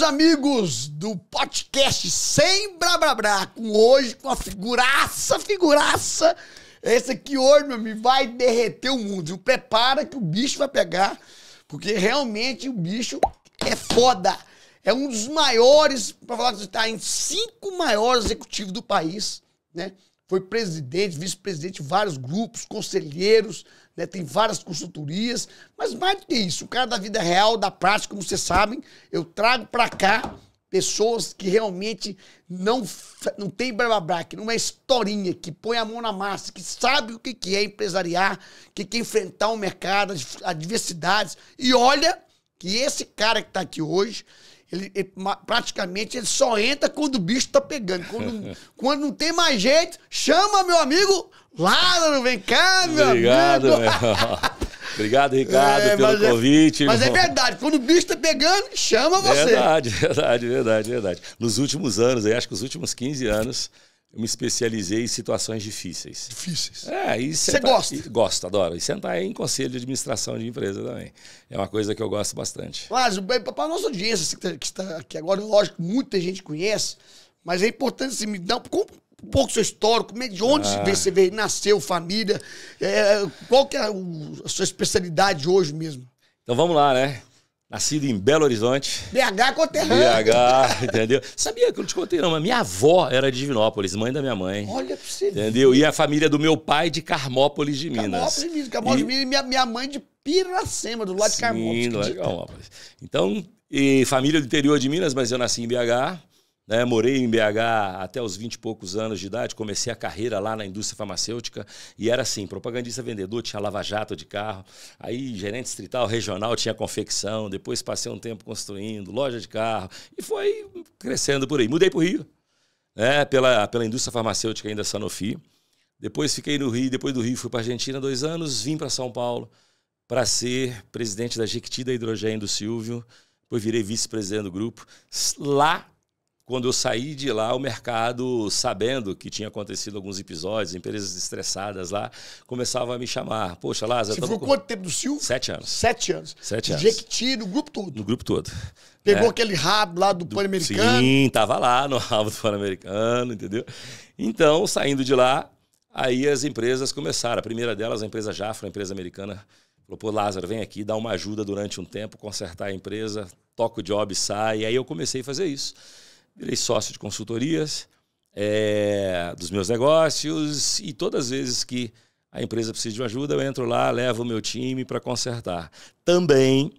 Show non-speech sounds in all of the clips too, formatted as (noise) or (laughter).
meus amigos do podcast Sem Blá Bra com hoje, com a figuraça, figuraça. Esse aqui hoje, meu amigo, vai derreter o mundo. Prepara que o bicho vai pegar, porque realmente o bicho é foda. É um dos maiores, para falar que está em cinco maiores executivos do país, né? Foi presidente, vice-presidente de vários grupos, conselheiros, né? tem várias consultorias, mas mais do que isso, o cara da vida real, da prática, como vocês sabem, eu trago para cá pessoas que realmente não, não tem blá que não é historinha, que põe a mão na massa, que sabe o que, que é empresariar, que quer é enfrentar o mercado, as adversidades. E olha que esse cara que está aqui hoje, ele, ele, praticamente ele só entra quando o bicho tá pegando. Quando, (laughs) quando não tem mais jeito, chama meu amigo Lázaro, vem cá, meu Obrigado, amigo. Meu. (laughs) Obrigado, Ricardo, é, pelo é, convite. Mas é irmão. é verdade, quando o bicho tá pegando, chama você. Verdade, (laughs) verdade, verdade, verdade. Nos últimos anos, acho que os últimos 15 anos, eu me especializei em situações difíceis. Difíceis. É, e Você gosta? E, gosto, adoro. E sentar em conselho de administração de empresa também. É uma coisa que eu gosto bastante. Mas, é, para a nossa audiência, tá, que está aqui agora, lógico, muita gente conhece, mas é importante você me dar um pouco seu histórico, é, de onde ah. você veio, nasceu, família, é, qual que é a sua especialidade hoje mesmo? Então vamos lá, né? Nascido em Belo Horizonte. BH conterrâneo. BH, entendeu? Sabia que eu não te contei, não, mas minha avó era de Divinópolis, mãe da minha mãe. Olha pra você. Entendeu? E a família do meu pai de Carmópolis de Minas. Carmópolis, Minas. Carmópolis, de Minas. E minha, minha mãe de Piracema, do lado Sim, de Carmópolis. Do lado de Carmópolis. Então, família do interior de Minas, mas eu nasci em BH. Né? Morei em BH até os 20 e poucos anos de idade, comecei a carreira lá na indústria farmacêutica e era assim, propagandista vendedor, tinha lava-jato de carro, aí gerente distrital regional tinha confecção, depois passei um tempo construindo, loja de carro e foi crescendo por aí. Mudei para o Rio, né? pela, pela indústria farmacêutica ainda Sanofi. Depois fiquei no Rio, depois do Rio fui para Argentina dois anos, vim para São Paulo para ser presidente da Jequiti da Hidrogênio do Silvio, depois virei vice-presidente do grupo. Lá quando eu saí de lá, o mercado, sabendo que tinha acontecido alguns episódios, empresas estressadas lá, começava a me chamar. Poxa, Lázaro... Você ficou com... quanto tempo do Silvio? Sete anos. Sete anos. Sete anos. Jequiti, no grupo todo. No grupo todo. Pegou é. aquele rabo lá do, do Pan-Americano. Sim, tava lá no (laughs) rabo do Pan-Americano, entendeu? Então, saindo de lá, aí as empresas começaram. A primeira delas, a empresa Jafra, a empresa americana, falou, pô, Lázaro, vem aqui, dá uma ajuda durante um tempo, consertar a empresa, toca o job, sai. E aí eu comecei a fazer isso virei sócio de consultorias é, dos meus negócios e todas as vezes que a empresa precisa de ajuda, eu entro lá, levo o meu time para consertar. Também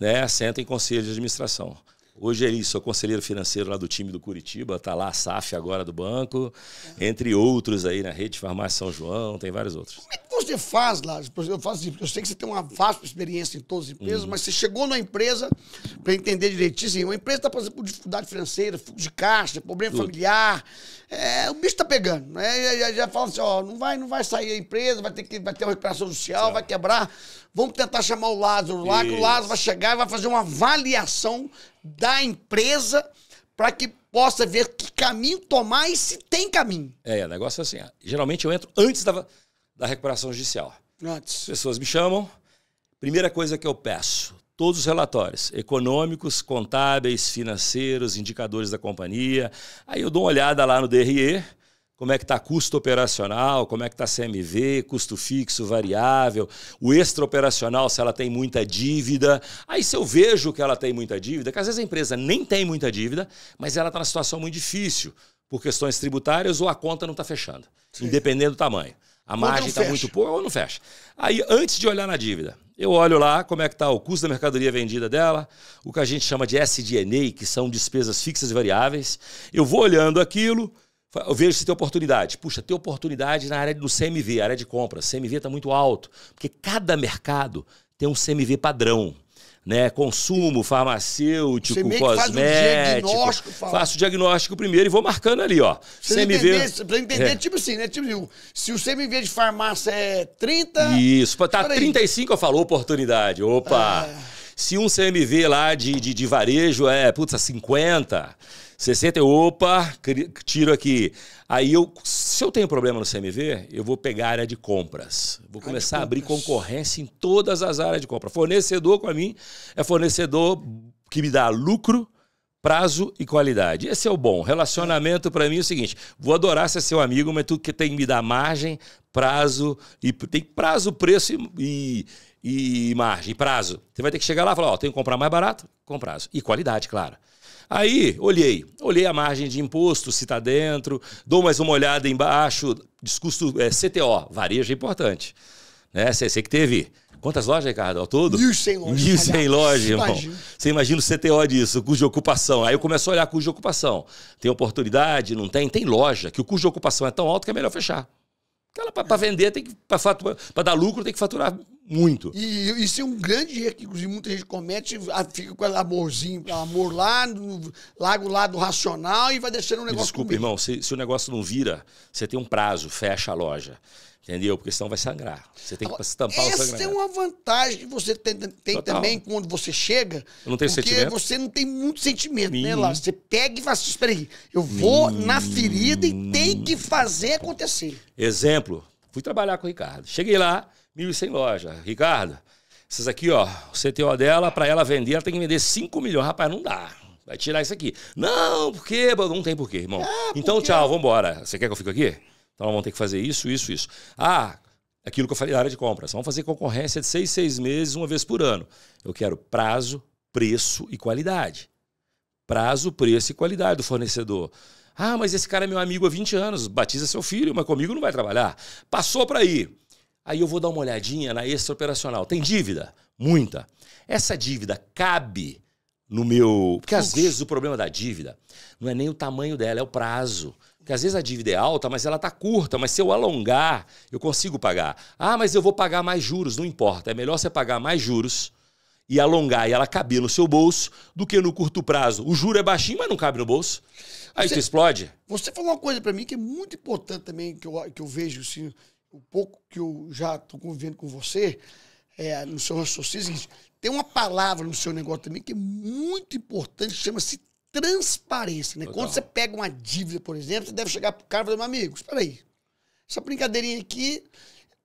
né, assento em conselho de administração. Hoje é isso. sou conselheiro financeiro lá do time do Curitiba, tá lá a SAF agora do banco, é. entre outros aí na rede Farmácia São João, tem vários outros. Como é que você faz lá? Eu, faço, assim, eu sei que você tem uma vasta experiência em todas as empresas, uhum. mas você chegou numa empresa para entender direitinho, assim, uma empresa está passando por dificuldade financeira, fluxo de caixa, problema Tudo. familiar, é, o bicho tá pegando, né? Já, já, fala assim, ó, não vai, não vai sair a empresa, vai ter que vai ter uma recuperação social, vai quebrar, vamos tentar chamar o Lázaro lá, Isso. que o Lázaro vai chegar e vai fazer uma avaliação da empresa para que possa ver que caminho tomar e se tem caminho. É, o negócio é assim. Geralmente eu entro antes da, da recuperação judicial. Antes. As pessoas me chamam. Primeira coisa que eu peço, todos os relatórios econômicos, contábeis, financeiros, indicadores da companhia. Aí eu dou uma olhada lá no DRE como é que está custo operacional, como é que está CMV, custo fixo, variável, o extraoperacional, se ela tem muita dívida. Aí se eu vejo que ela tem muita dívida, que às vezes a empresa nem tem muita dívida, mas ela está numa situação muito difícil por questões tributárias ou a conta não está fechando, Sim. independente do tamanho. A margem está muito pouca ou não fecha. Aí, antes de olhar na dívida, eu olho lá como é que está o custo da mercadoria vendida dela, o que a gente chama de SDNA, que são despesas fixas e variáveis. Eu vou olhando aquilo, eu vejo se tem oportunidade. Puxa, tem oportunidade na área do CMV, área de compra. CMV está muito alto, porque cada mercado tem um CMV padrão. Né? Consumo, farmacêutico, Você cosmético. Faz o faço o diagnóstico primeiro e vou marcando ali, ó. CMV. Para entender, é. tipo assim, né? Tipo, assim, se o CMV de farmácia é 30. Isso, tá 35, aí. eu falo, oportunidade. Opa! É. Se um CMV lá de, de, de varejo é, putz, 50 é 60, opa, tiro aqui. Aí eu, se eu tenho problema no CMV, eu vou pegar a área de compras. Vou começar compras. a abrir concorrência em todas as áreas de compra. Fornecedor com a mim é fornecedor que me dá lucro, prazo e qualidade. Esse é o bom. Relacionamento para mim é o seguinte: vou adorar ser seu amigo, mas tu que tem que me dar margem, prazo e tem prazo, preço e, e, e margem, prazo. Você vai ter que chegar lá e falar, ó, tenho que comprar mais barato, com prazo e qualidade, claro. Aí olhei, olhei a margem de imposto, se está dentro, dou mais uma olhada embaixo, discurso é, CTO, varejo é importante. Você, né? que teve. Quantas lojas, Ricardo, ao todo? 1.100 lojas. 1.100 lojas, irmão. Imagina. Você imagina o CTO disso, o custo de ocupação. Aí eu começo a olhar custo de ocupação. Tem oportunidade, não tem? Tem loja que o custo de ocupação é tão alto que é melhor fechar. Ela, para vender, tem que para dar lucro, tem que faturar muito. E isso é um grande erro que, inclusive, muita gente comete, ah, fica com aquele amorzinho, amor lá, larga o lado racional e vai deixando o negócio. desculpa, irmão, se, se, o negócio não vira, você tem um prazo, fecha a loja. Entendeu? Porque senão vai sangrar. Você tem que se tampar o sangramento. Essa é uma vantagem que você tem, tem também quando você chega. Eu não tenho porque sentimento. você não tem muito sentimento, hum. né, lá Você pega e fala assim, espera aí, eu vou na ferida e tem que fazer acontecer. Exemplo, fui trabalhar com o Ricardo. Cheguei lá, 1.100 lojas. Ricardo, essas aqui, ó, o CTO dela, para ela vender, ela tem que vender 5 milhões. Rapaz, não dá. Vai tirar isso aqui. Não, por quê? Não tem ah, então, quê, irmão. então, tchau, vambora. Você quer que eu fique aqui? Então, vamos ter que fazer isso, isso, isso. Ah, aquilo que eu falei da área de compras. Vamos fazer concorrência de seis, seis meses, uma vez por ano. Eu quero prazo, preço e qualidade. Prazo, preço e qualidade do fornecedor. Ah, mas esse cara é meu amigo há 20 anos, batiza seu filho, mas comigo não vai trabalhar. Passou para aí. Aí eu vou dar uma olhadinha na operacional. Tem dívida? Muita. Essa dívida cabe no meu. Porque às vezes o problema da dívida não é nem o tamanho dela, é o prazo. Porque às vezes a dívida é alta, mas ela está curta. Mas se eu alongar, eu consigo pagar. Ah, mas eu vou pagar mais juros. Não importa. É melhor você pagar mais juros e alongar e ela caber no seu bolso do que no curto prazo. O juro é baixinho, mas não cabe no bolso. Aí você, tu explode. Você falou uma coisa para mim que é muito importante também, que eu, que eu vejo assim, o pouco que eu já estou convivendo com você, é, no seu raciocínio, é tem uma palavra no seu negócio também que é muito importante, chama-se transparência. Né? Quando você pega uma dívida, por exemplo, você deve chegar o cara e falar, meu amigo, espera aí, essa brincadeirinha aqui,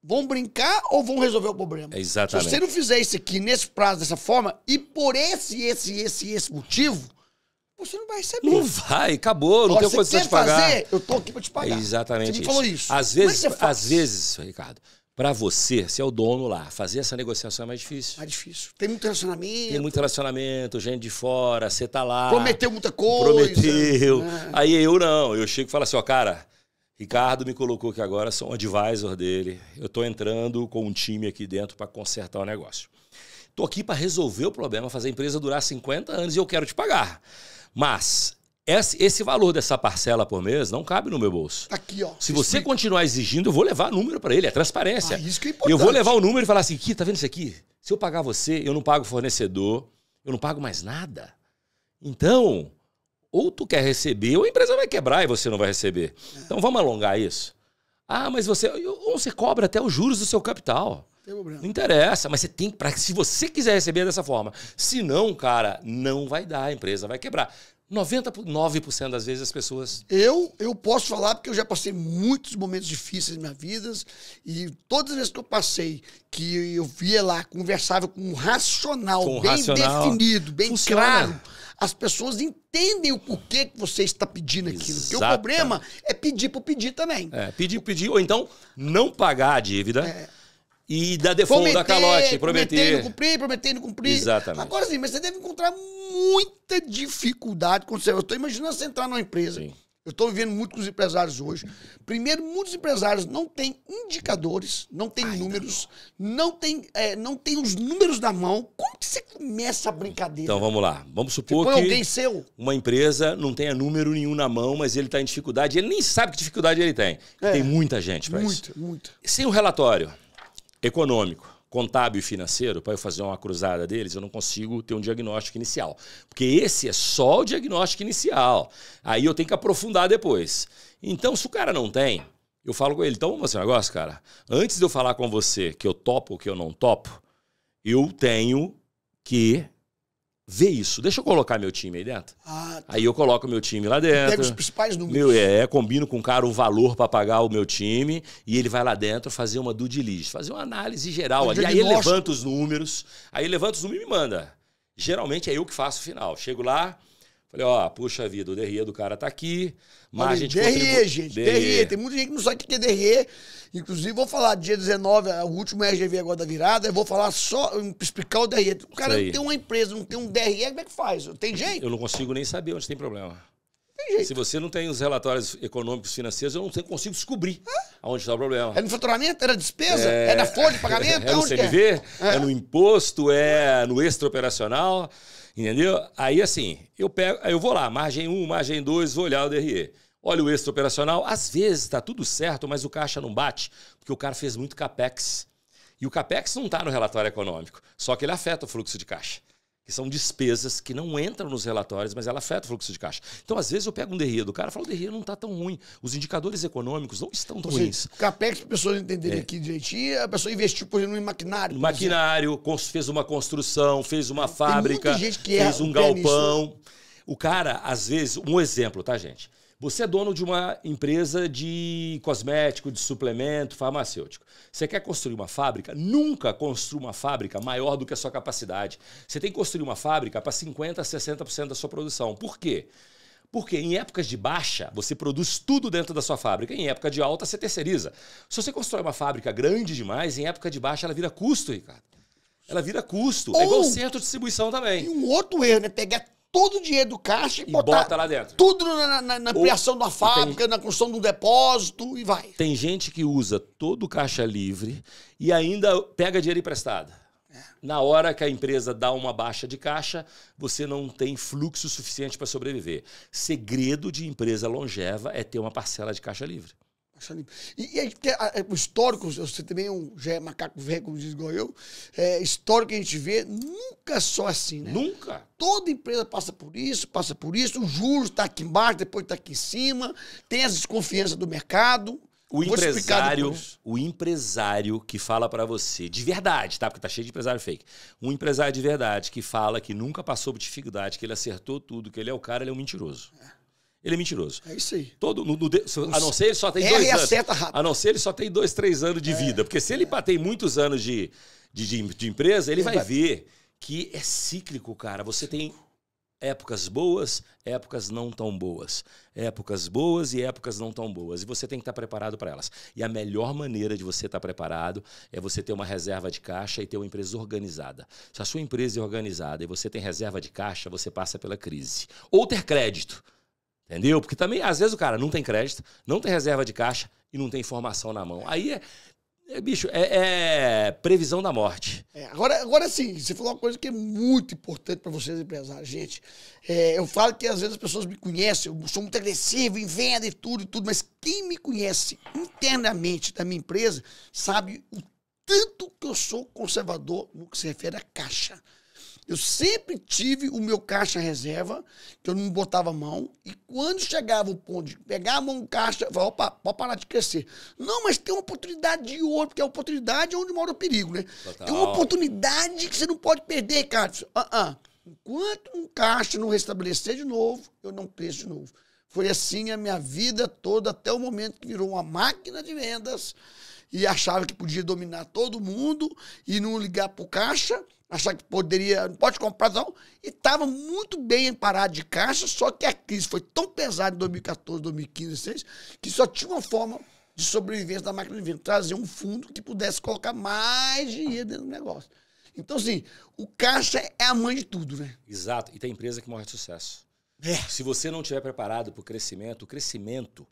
vão brincar ou vão resolver o problema? Exatamente. Se você não fizer isso aqui nesse prazo, dessa forma, e por esse, esse, esse, esse motivo, você não vai receber. Não vai, acabou, não Ó, tem condição de pagar. Fazer, eu tô aqui para te pagar. É exatamente. Você me falou isso. Às é vezes, às vezes, Ricardo, para você, se é o dono lá, fazer essa negociação é mais difícil. Mais difícil. Tem muito relacionamento. Tem muito relacionamento, gente de fora, você tá lá. Prometeu muita coisa. Prometeu. É. Aí eu não, eu chego e falo assim, ó, cara, Ricardo me colocou que agora sou um advisor dele. Eu tô entrando com um time aqui dentro para consertar o negócio. Tô aqui para resolver o problema, fazer a empresa durar 50 anos e eu quero te pagar. Mas esse valor dessa parcela por mês não cabe no meu bolso. Tá aqui, ó. Se você explica. continuar exigindo, eu vou levar número para ele, é transparência. Ah, isso que é importante. Eu vou levar o número e falar assim: "Aqui, tá vendo isso aqui? Se eu pagar você, eu não pago fornecedor, eu não pago mais nada". Então, ou tu quer receber, ou a empresa vai quebrar e você não vai receber. É. Então vamos alongar isso. Ah, mas você, ou você cobra até os juros do seu capital. Tem problema. Não interessa, mas você tem para se você quiser receber dessa forma. Se não, cara, não vai dar, a empresa vai quebrar. 99% das vezes as pessoas. Eu eu posso falar porque eu já passei muitos momentos difíceis na minha vida e todas as vezes que eu passei, que eu via lá, conversava com um racional com bem racional, definido, bem funciona. claro, as pessoas entendem o porquê que você está pedindo aquilo. Porque o problema é pedir por pedir também. É, pedir pedir ou então não pagar a dívida. É e da default, prometer, da calote, prometer. Prometendo cumprir, prometendo cumprir. Exatamente. Agora sim, mas você deve encontrar muita dificuldade quando você. Eu estou imaginando você entrar numa empresa. Sim. Eu estou vivendo muito com os empresários hoje. Primeiro, muitos empresários não têm indicadores, não têm Ai, números, não, não têm é, não tem os números na mão. Como que você começa a brincadeira? Então vamos lá. Vamos supor que seu. uma empresa não tenha número nenhum na mão, mas ele está em dificuldade. Ele nem sabe que dificuldade ele tem. É, tem muita gente para isso. muito Sem o relatório econômico, contábil e financeiro, para eu fazer uma cruzada deles, eu não consigo ter um diagnóstico inicial. Porque esse é só o diagnóstico inicial. Aí eu tenho que aprofundar depois. Então, se o cara não tem, eu falo com ele, então vamos fazer um negócio, cara. Antes de eu falar com você que eu topo ou que eu não topo, eu tenho que vê isso. Deixa eu colocar meu time aí dentro. Ah, tá. Aí eu coloco meu time lá dentro. Pega os principais números. Meu, é, combino com o cara o valor para pagar o meu time e ele vai lá dentro fazer uma due diligence, fazer uma análise geral Onde Aí ele levanta os números, aí levanta os números e me manda. Geralmente é eu que faço o final. Chego lá, Falei, ó, puxa vida, o DRE do cara tá aqui. Margem de DRE, contribu... gente, DRE. DRE. Tem muita gente que não sabe o que é DRE. Inclusive, vou falar dia 19, é o último RGV agora da virada, eu vou falar só, explicar o DRE. O cara não tem uma empresa, não tem um DRE, como é que faz? Tem jeito? Eu não consigo nem saber onde tem problema. Tem jeito. Se você não tem os relatórios econômicos financeiros, eu não consigo descobrir Hã? onde está o problema. É no faturamento? É na despesa? É, é na folha de pagamento? É, (laughs) é no é? CNV? É? é no imposto? É no extra operacional? Entendeu? Aí assim, eu pego, eu vou lá, margem 1, margem 2, vou olhar o DRE. Olha o extra operacional, às vezes está tudo certo, mas o caixa não bate, porque o cara fez muito capex. E o capex não está no relatório econômico, só que ele afeta o fluxo de caixa que são despesas que não entram nos relatórios, mas ela afeta o fluxo de caixa. Então, às vezes, eu pego um derrida do cara e falo, o derrida não está tão ruim. Os indicadores econômicos não estão tão seja, ruins. Capex, para as pessoas entenderem é. aqui direitinho, a pessoa investiu, por exemplo, em maquinário. Maquinário, fez uma construção, fez uma Tem fábrica, fez um galpão. O cara, às vezes, um exemplo, tá, gente? Você é dono de uma empresa de cosmético, de suplemento, farmacêutico. Você quer construir uma fábrica? Nunca construa uma fábrica maior do que a sua capacidade. Você tem que construir uma fábrica para 50%, 60% da sua produção. Por quê? Porque em épocas de baixa, você produz tudo dentro da sua fábrica. Em época de alta, você terceiriza. Se você constrói uma fábrica grande demais, em época de baixa, ela vira custo, Ricardo. Ela vira custo. Ou, é igual centro de distribuição também. E um outro erro, né? Pegar todo o dinheiro do caixa e, e bota lá dentro. Tudo na, na, na ampliação da fábrica, tem, na construção de um depósito e vai. Tem gente que usa todo o caixa livre e ainda pega dinheiro emprestado. É. Na hora que a empresa dá uma baixa de caixa, você não tem fluxo suficiente para sobreviver. Segredo de empresa longeva é ter uma parcela de caixa livre. E, é, o histórico, você também é um, já é macaco velho, como diz igual eu, é, histórico que a gente vê, nunca só assim, né? Nunca. Toda empresa passa por isso, passa por isso, o juros está aqui embaixo, depois está aqui em cima, tem as desconfianças do mercado. O empresário, o empresário que fala para você, de verdade, tá? Porque tá cheio de empresário fake. Um empresário de verdade que fala que nunca passou por dificuldade, que ele acertou tudo, que ele é o cara, ele é um mentiroso. É ele é mentiroso. É isso aí. Todo, no, no, a não ser ele só tem Erra dois anos. Rápido. A não ser ele só tem dois, três anos de é, vida. Porque se ele é. bater muitos anos de, de, de, de empresa, ele, vai, vai ver que é cíclico, cara. Você tem épocas boas, épocas não tão boas. Épocas boas e épocas não tão boas. E você tem que estar tá preparado para elas. E a melhor maneira de você estar tá preparado é você ter uma reserva de caixa e ter uma empresa organizada. Se a sua empresa é organizada e você tem reserva de caixa, você passa pela crise. Ou ter crédito. Entendeu? Porque também, às vezes, o cara não tem crédito, não tem reserva de caixa e não tem informação na mão. Aí é. é bicho, é, é, previsão da morte. É, agora, agora sim, você falou uma coisa que é muito importante para vocês, empresários. Gente, é, eu falo que às vezes as pessoas me conhecem, eu sou muito agressivo em venda e tudo e tudo, mas quem me conhece internamente da minha empresa sabe o tanto que eu sou conservador no que se refere a caixa. Eu sempre tive o meu caixa reserva, que eu não botava mão, e quando chegava o ponto de pegar a mão no caixa, eu falava, opa, pode parar de crescer. Não, mas tem uma oportunidade de ouro, porque a oportunidade é onde mora o perigo, né? Total. Tem é uma oportunidade que você não pode perder, cara. Ah, uh Enquanto um caixa não restabelecer de novo, eu não cresço de novo. Foi assim a minha vida toda, até o momento que virou uma máquina de vendas e achava que podia dominar todo mundo e não ligar pro caixa achar que poderia, não pode comprar não, e estava muito bem parado de caixa, só que a crise foi tão pesada em 2014, 2015, 2016, que só tinha uma forma de sobrevivência da máquina de venda, trazer um fundo que pudesse colocar mais dinheiro dentro do negócio. Então, assim, o caixa é a mãe de tudo, né? Exato, e tem empresa que morre de sucesso. É. Se você não estiver preparado para o crescimento, o crescimento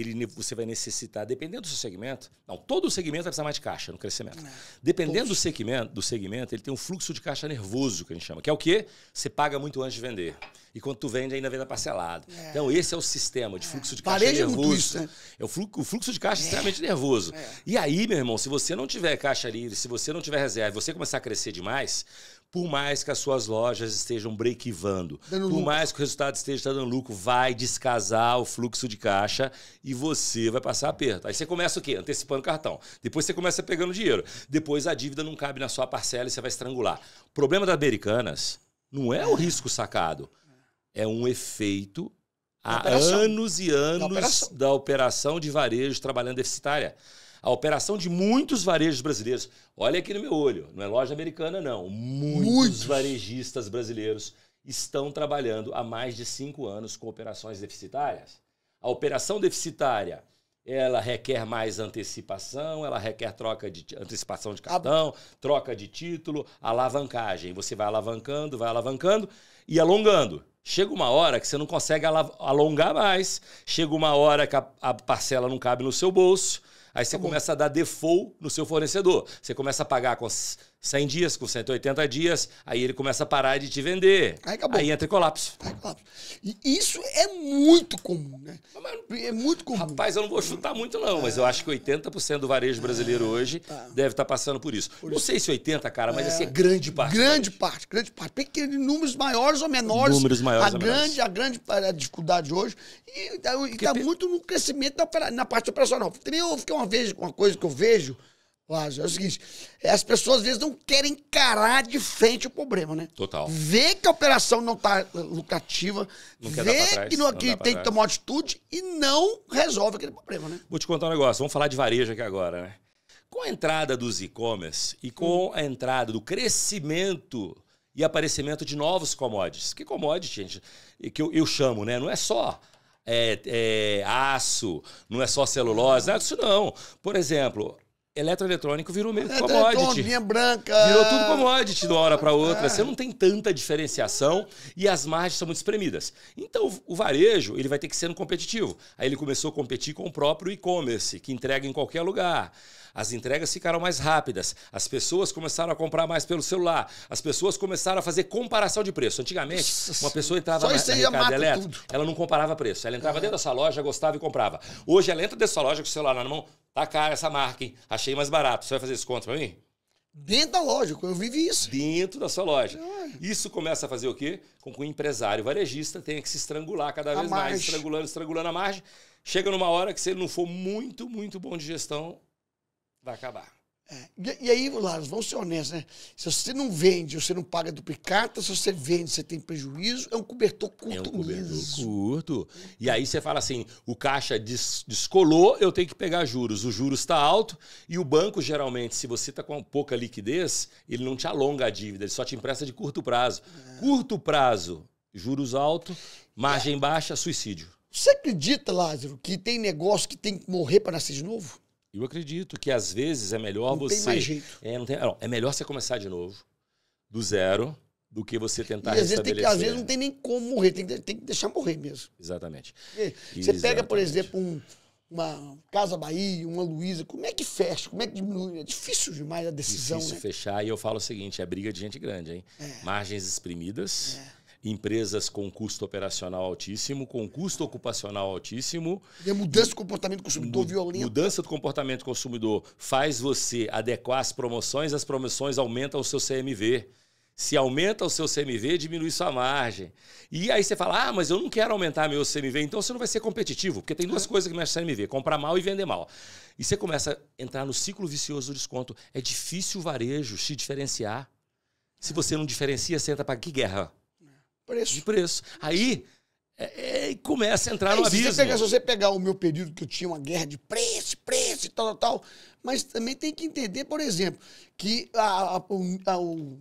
ele, você vai necessitar, dependendo do seu segmento, não, todo segmento vai precisar mais de caixa no crescimento. Não, é, dependendo do segmento, do segmento, ele tem um fluxo de caixa nervoso, que a gente chama, que é o quê? Você paga muito antes de vender. E quando tu vende, ainda vende parcelado. É. Então, esse é o sistema de fluxo de é. caixa Pareja é nervoso. Isso, né? É o fluxo, o fluxo de caixa é. extremamente nervoso. E aí, meu irmão, se você não tiver caixa livre, se você não tiver reserva, você começar a crescer demais, por mais que as suas lojas estejam brequivando, por lucro. mais que o resultado esteja dando lucro, vai descasar o fluxo de caixa e você vai passar aperto. Aí você começa o quê? Antecipando o cartão. Depois você começa pegando dinheiro. Depois a dívida não cabe na sua parcela e você vai estrangular. O problema das Americanas não é o é. risco sacado, é um efeito há anos e anos da operação. da operação de varejo trabalhando deficitária a operação de muitos varejos brasileiros. Olha aqui no meu olho, não é loja americana, não. Muitos, muitos. varejistas brasileiros estão trabalhando há mais de cinco anos com operações deficitárias. A operação deficitária ela requer mais antecipação, ela requer troca de antecipação de cartão, troca de título, alavancagem. Você vai alavancando, vai alavancando e alongando. Chega uma hora que você não consegue alongar mais, chega uma hora que a, a parcela não cabe no seu bolso, Aí você tá começa a dar default no seu fornecedor. Você começa a pagar com as 100 dias, com 180 dias, aí ele começa a parar de te vender. Aí acabou. Aí entra em colapso. Aí colapso. E isso é muito comum, né? é muito comum. Rapaz, eu não vou chutar muito não, é. mas eu acho que 80% do varejo brasileiro é. hoje tá. deve estar tá passando por isso. Por não isso. sei se 80, cara, mas é. assim, é grande parte. Grande parte, grande parte. Pequeno, números maiores ou menores. Números maiores a ou grande, menores. A grande dificuldade hoje e está tá muito no crescimento da, na parte operacional. Eu fiquei uma vez, uma coisa que eu vejo Lázaro, é o seguinte: é, as pessoas às vezes não querem encarar de frente o problema, né? Total. Vê que a operação não está eh, lucrativa, não vê que, é não, que tem que tomar atitude e não resolve aquele problema, né? Vou te contar um negócio, vamos falar de varejo aqui agora, né? Com a entrada dos e-commerce e com hum. a entrada do crescimento e aparecimento de novos commodities. Que commodity, gente? Que eu, eu chamo, né? Não é só é, é, aço, não é só celulose, nada disso é não. Por exemplo, eletroeletrônico virou meio é, commodity. É branca. Virou tudo commodity de uma hora para outra. É. Você não tem tanta diferenciação e as margens são muito espremidas. Então, o varejo, ele vai ter que ser um competitivo. Aí ele começou a competir com o próprio e-commerce, que entrega em qualquer lugar. As entregas ficaram mais rápidas, as pessoas começaram a comprar mais pelo celular, as pessoas começaram a fazer comparação de preço. Antigamente, uma pessoa entrava Só na, isso aí na mata eletro, tudo. ela não comparava preço. Ela entrava dentro dessa loja, gostava e comprava. Hoje ela entra dentro loja com o celular na mão, tá cara essa marca, hein? Achei mais barato. Você vai fazer desconto pra mim? Dentro da loja, eu vivi isso. Dentro da sua loja. É. Isso começa a fazer o quê? Com que o empresário varejista tenha que se estrangular cada vez mais, estrangulando, estrangulando a margem. Chega numa hora que se ele não for muito, muito bom de gestão, Vai acabar. É. E, e, aí, Lázaro, vamos ser honestos, né? Se você não vende, você não paga duplicata, se você vende, você tem prejuízo, é um cobertor curto É um cobertor mesmo. curto. E aí você fala assim, o caixa des descolou, eu tenho que pegar juros. O juros está alto e o banco, geralmente, se você está com pouca liquidez, ele não te alonga a dívida, ele só te empresta de curto prazo. É. Curto prazo, juros alto, margem é. baixa, suicídio. Você acredita, Lázaro, que tem negócio que tem que morrer para nascer de novo? Eu acredito que às vezes é melhor não você. Tem mais jeito. É, não tem, não, é melhor você começar de novo, do zero, do que você tentar e às vezes, que, às vezes não tem nem como morrer, tem que, tem que deixar morrer mesmo. Exatamente. Você Exatamente. pega, por exemplo, um, uma Casa Bahia, uma Luísa, como é que fecha? Como é que diminui? É difícil demais a decisão. Difícil né? fechar, e eu falo o seguinte: é briga de gente grande, hein? É. Margens exprimidas. É empresas com custo operacional altíssimo, com custo ocupacional altíssimo. E a mudança do comportamento do consumidor violenta. Mudança do comportamento do consumidor faz você adequar as promoções, as promoções aumentam o seu CMV. Se aumenta o seu CMV, diminui sua margem. E aí você fala, ah, mas eu não quero aumentar meu CMV, então você não vai ser competitivo, porque tem duas é. coisas que mexem no CMV, comprar mal e vender mal. E você começa a entrar no ciclo vicioso do desconto. É difícil o varejo se diferenciar. Se você não diferencia, você entra para que guerra? preço. de preço. Aí é, é, começa a entrar aí, no abismo. Se você, pegar, se você pegar o meu período que eu tinha uma guerra de preço, preço e tal, tal, tal, mas também tem que entender, por exemplo, que a, a, a, o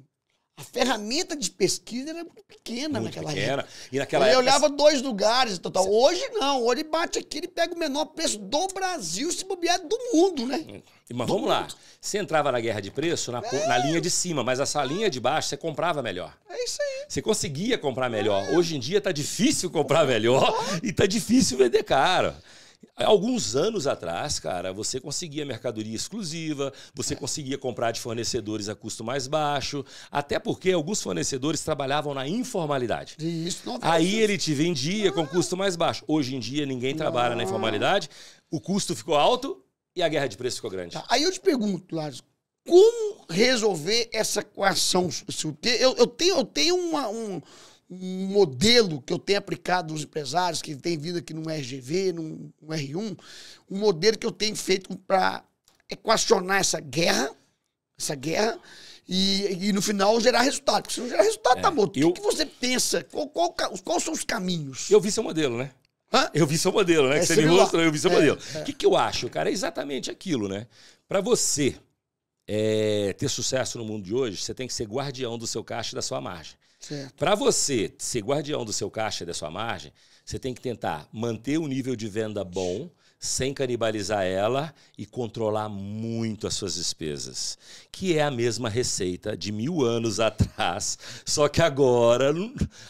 a ferramenta de pesquisa era muito pequena muito naquela pequena. época. E naquela ele época... olhava dois lugares. Total. Você... Hoje não. Hoje bate aqui, ele pega o menor preço do Brasil, se bobear do mundo, né? Mas do vamos mundo. lá. Você entrava na guerra de preço na, é. na, linha de cima, mas essa linha de baixo você comprava melhor. É isso aí. Você conseguia comprar melhor. É. Hoje em dia tá difícil comprar melhor é. e tá difícil vender caro. Alguns anos atrás, cara, você conseguia mercadoria exclusiva, você conseguia comprar de fornecedores a custo mais baixo, até porque alguns fornecedores trabalhavam na informalidade. Isso, não tá Aí isso. ele te vendia com ah. custo mais baixo. Hoje em dia ninguém trabalha na ah. informalidade, o custo ficou alto e a guerra de preço ficou grande. Tá. Aí eu te pergunto, Lázaro, como resolver essa equação? Eu, eu tenho, eu tenho uma, um um modelo que eu tenho aplicado nos empresários que têm vindo aqui no RGV, no R1, um modelo que eu tenho feito para equacionar essa guerra, essa guerra, e, e, no final gerar resultado. Porque se não gerar resultado, é, tá morto. Eu... O que, você pensa? Qual, qual, quais são os caminhos? Eu vi seu modelo, né? Hã? Eu vi seu modelo, né? É que você me mostrou, eu vi seu é, modelo. É. O é. que, que eu acho, cara? É exatamente aquilo, né? Para você é, ter sucesso no mundo de hoje, você tem que ser guardião do seu caixa e da sua margem. Para você ser guardião do seu caixa e da sua margem, você tem que tentar manter o nível de venda bom sem canibalizar ela e controlar muito as suas despesas, que é a mesma receita de mil anos (laughs) atrás, só que agora,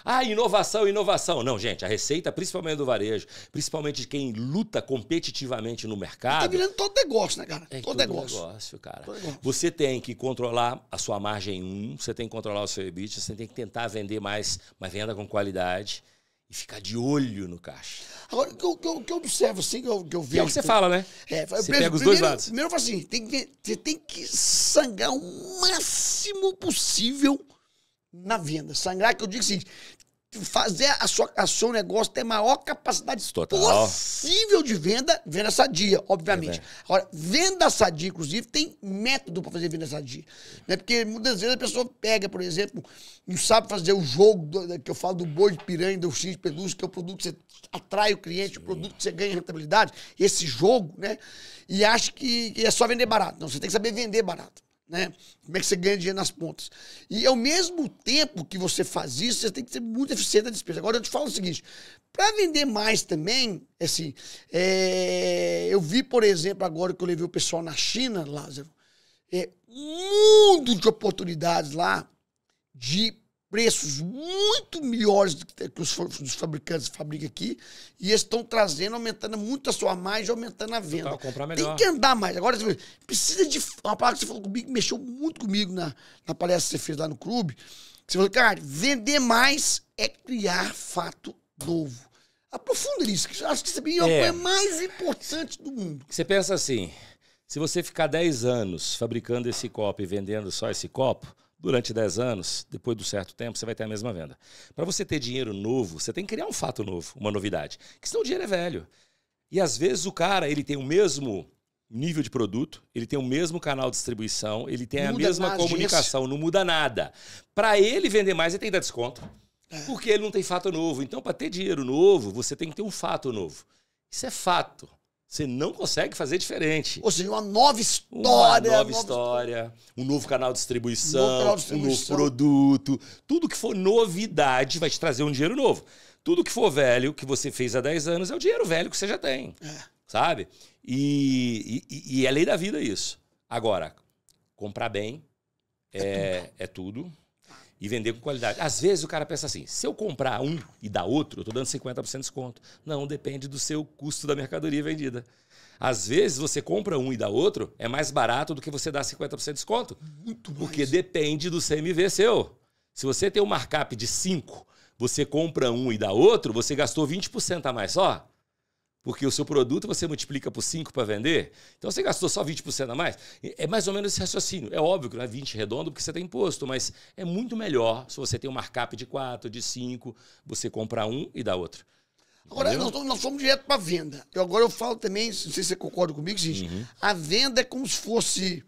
ah, inovação, inovação, não, gente, a receita, principalmente do varejo, principalmente de quem luta competitivamente no tá mercado, tá virando todo negócio, né, cara? É, todo, todo negócio. negócio, cara. Todo negócio. Você tem que controlar a sua margem 1, um, você tem que controlar o seu EBITDA, você tem que tentar vender mais, mas venda com qualidade e ficar de olho no caixa. Agora, o que, que, que eu, observo, assim, que eu, que eu vejo. É o que você fala, né? É, você primeiro, pega os dois lados. Primeiro, eu falo assim: tem que, você tem que sangrar o máximo possível na venda. Sangrar, que eu digo o seguinte: fazer a sua, a seu negócio ter maior capacidade Total. possível de venda, venda sadia, obviamente. É Agora, venda sadia, inclusive, tem método para fazer venda sadia. Né? Porque muitas vezes a pessoa pega, por exemplo, não sabe fazer o jogo do, que eu falo do boi de piranha, do X de pelúcia, que é o produto que você atrai o cliente, Sim. o produto que você ganha rentabilidade, esse jogo, né? E acha que é só vender barato. Não, você tem que saber vender barato. Né? Como é que você ganha dinheiro nas pontas? E ao mesmo tempo que você faz isso, você tem que ser muito eficiente na despesa. Agora eu te falo o seguinte: para vender mais também, é assim, é, eu vi, por exemplo, agora que eu levei o pessoal na China, Lázaro, é, um mundo de oportunidades lá de preços muito melhores do que os dos fabricantes fabricam aqui, e eles estão trazendo, aumentando muito a sua margem, aumentando a venda. Tem que andar mais. Agora, precisa de. Uma palavra que você falou comigo, mexeu muito comigo na, na palestra que você fez lá no clube. Você falou, cara, vender mais é criar fato novo. Aprofunda isso que acho que isso é a é. coisa mais importante do mundo. Você pensa assim, se você ficar 10 anos fabricando esse copo e vendendo só esse copo, Durante 10 anos, depois do certo tempo, você vai ter a mesma venda. Para você ter dinheiro novo, você tem que criar um fato novo, uma novidade. Porque senão o dinheiro é velho. E às vezes o cara, ele tem o mesmo nível de produto, ele tem o mesmo canal de distribuição, ele tem muda a mesma comunicação, não muda nada. Para ele vender mais, ele tem que dar desconto. É. Porque ele não tem fato novo. Então, para ter dinheiro novo, você tem que ter um fato novo. Isso é fato. Você não consegue fazer diferente. Ou seja, uma nova história. Uma nova, nova história, história, um novo canal de distribuição, um novo, distribuição. um novo produto. Tudo que for novidade vai te trazer um dinheiro novo. Tudo que for velho, que você fez há 10 anos, é o dinheiro velho que você já tem. É. Sabe? E, e, e, é lei da vida isso. Agora, comprar bem é, é tudo. É tudo e vender com qualidade. Às vezes o cara pensa assim: se eu comprar um e dar outro, eu estou dando 50% de desconto. Não, depende do seu custo da mercadoria vendida. Às vezes você compra um e dá outro, é mais barato do que você dar 50% de desconto. Muito mais. Porque depende do CMV seu. Se você tem um markup de 5, você compra um e dá outro, você gastou 20% a mais só porque o seu produto você multiplica por 5 para vender, então você gastou só 20% a mais. É mais ou menos esse raciocínio. É óbvio que não é 20 redondo porque você tem imposto, mas é muito melhor se você tem um markup de 4, de 5, você compra um e dá outro. Agora, nós, nós, fomos direto para a venda. Eu, agora eu falo também, não sei se você concorda comigo, gente, uhum. a venda é como se fosse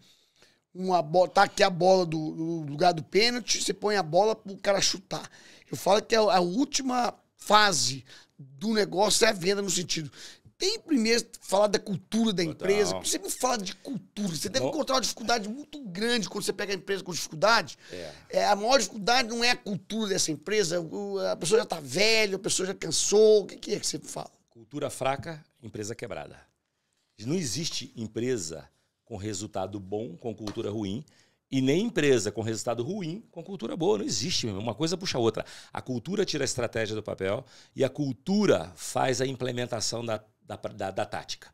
uma bola, tá aqui a bola do, do lugar do pênalti, você põe a bola para o cara chutar. Eu falo que é a última fase do negócio é a venda no sentido. Tem primeiro falar da cultura da empresa. Você sempre fala de cultura. Você deve encontrar uma dificuldade muito grande quando você pega a empresa com dificuldade. É. é a maior dificuldade não é a cultura dessa empresa. A pessoa já está velha, a pessoa já cansou. O que é que você fala? Cultura fraca, empresa quebrada. Não existe empresa com resultado bom, com cultura ruim. E nem empresa com resultado ruim com cultura boa. Não existe, mesmo. uma coisa puxa a outra. A cultura tira a estratégia do papel e a cultura faz a implementação da, da, da, da tática.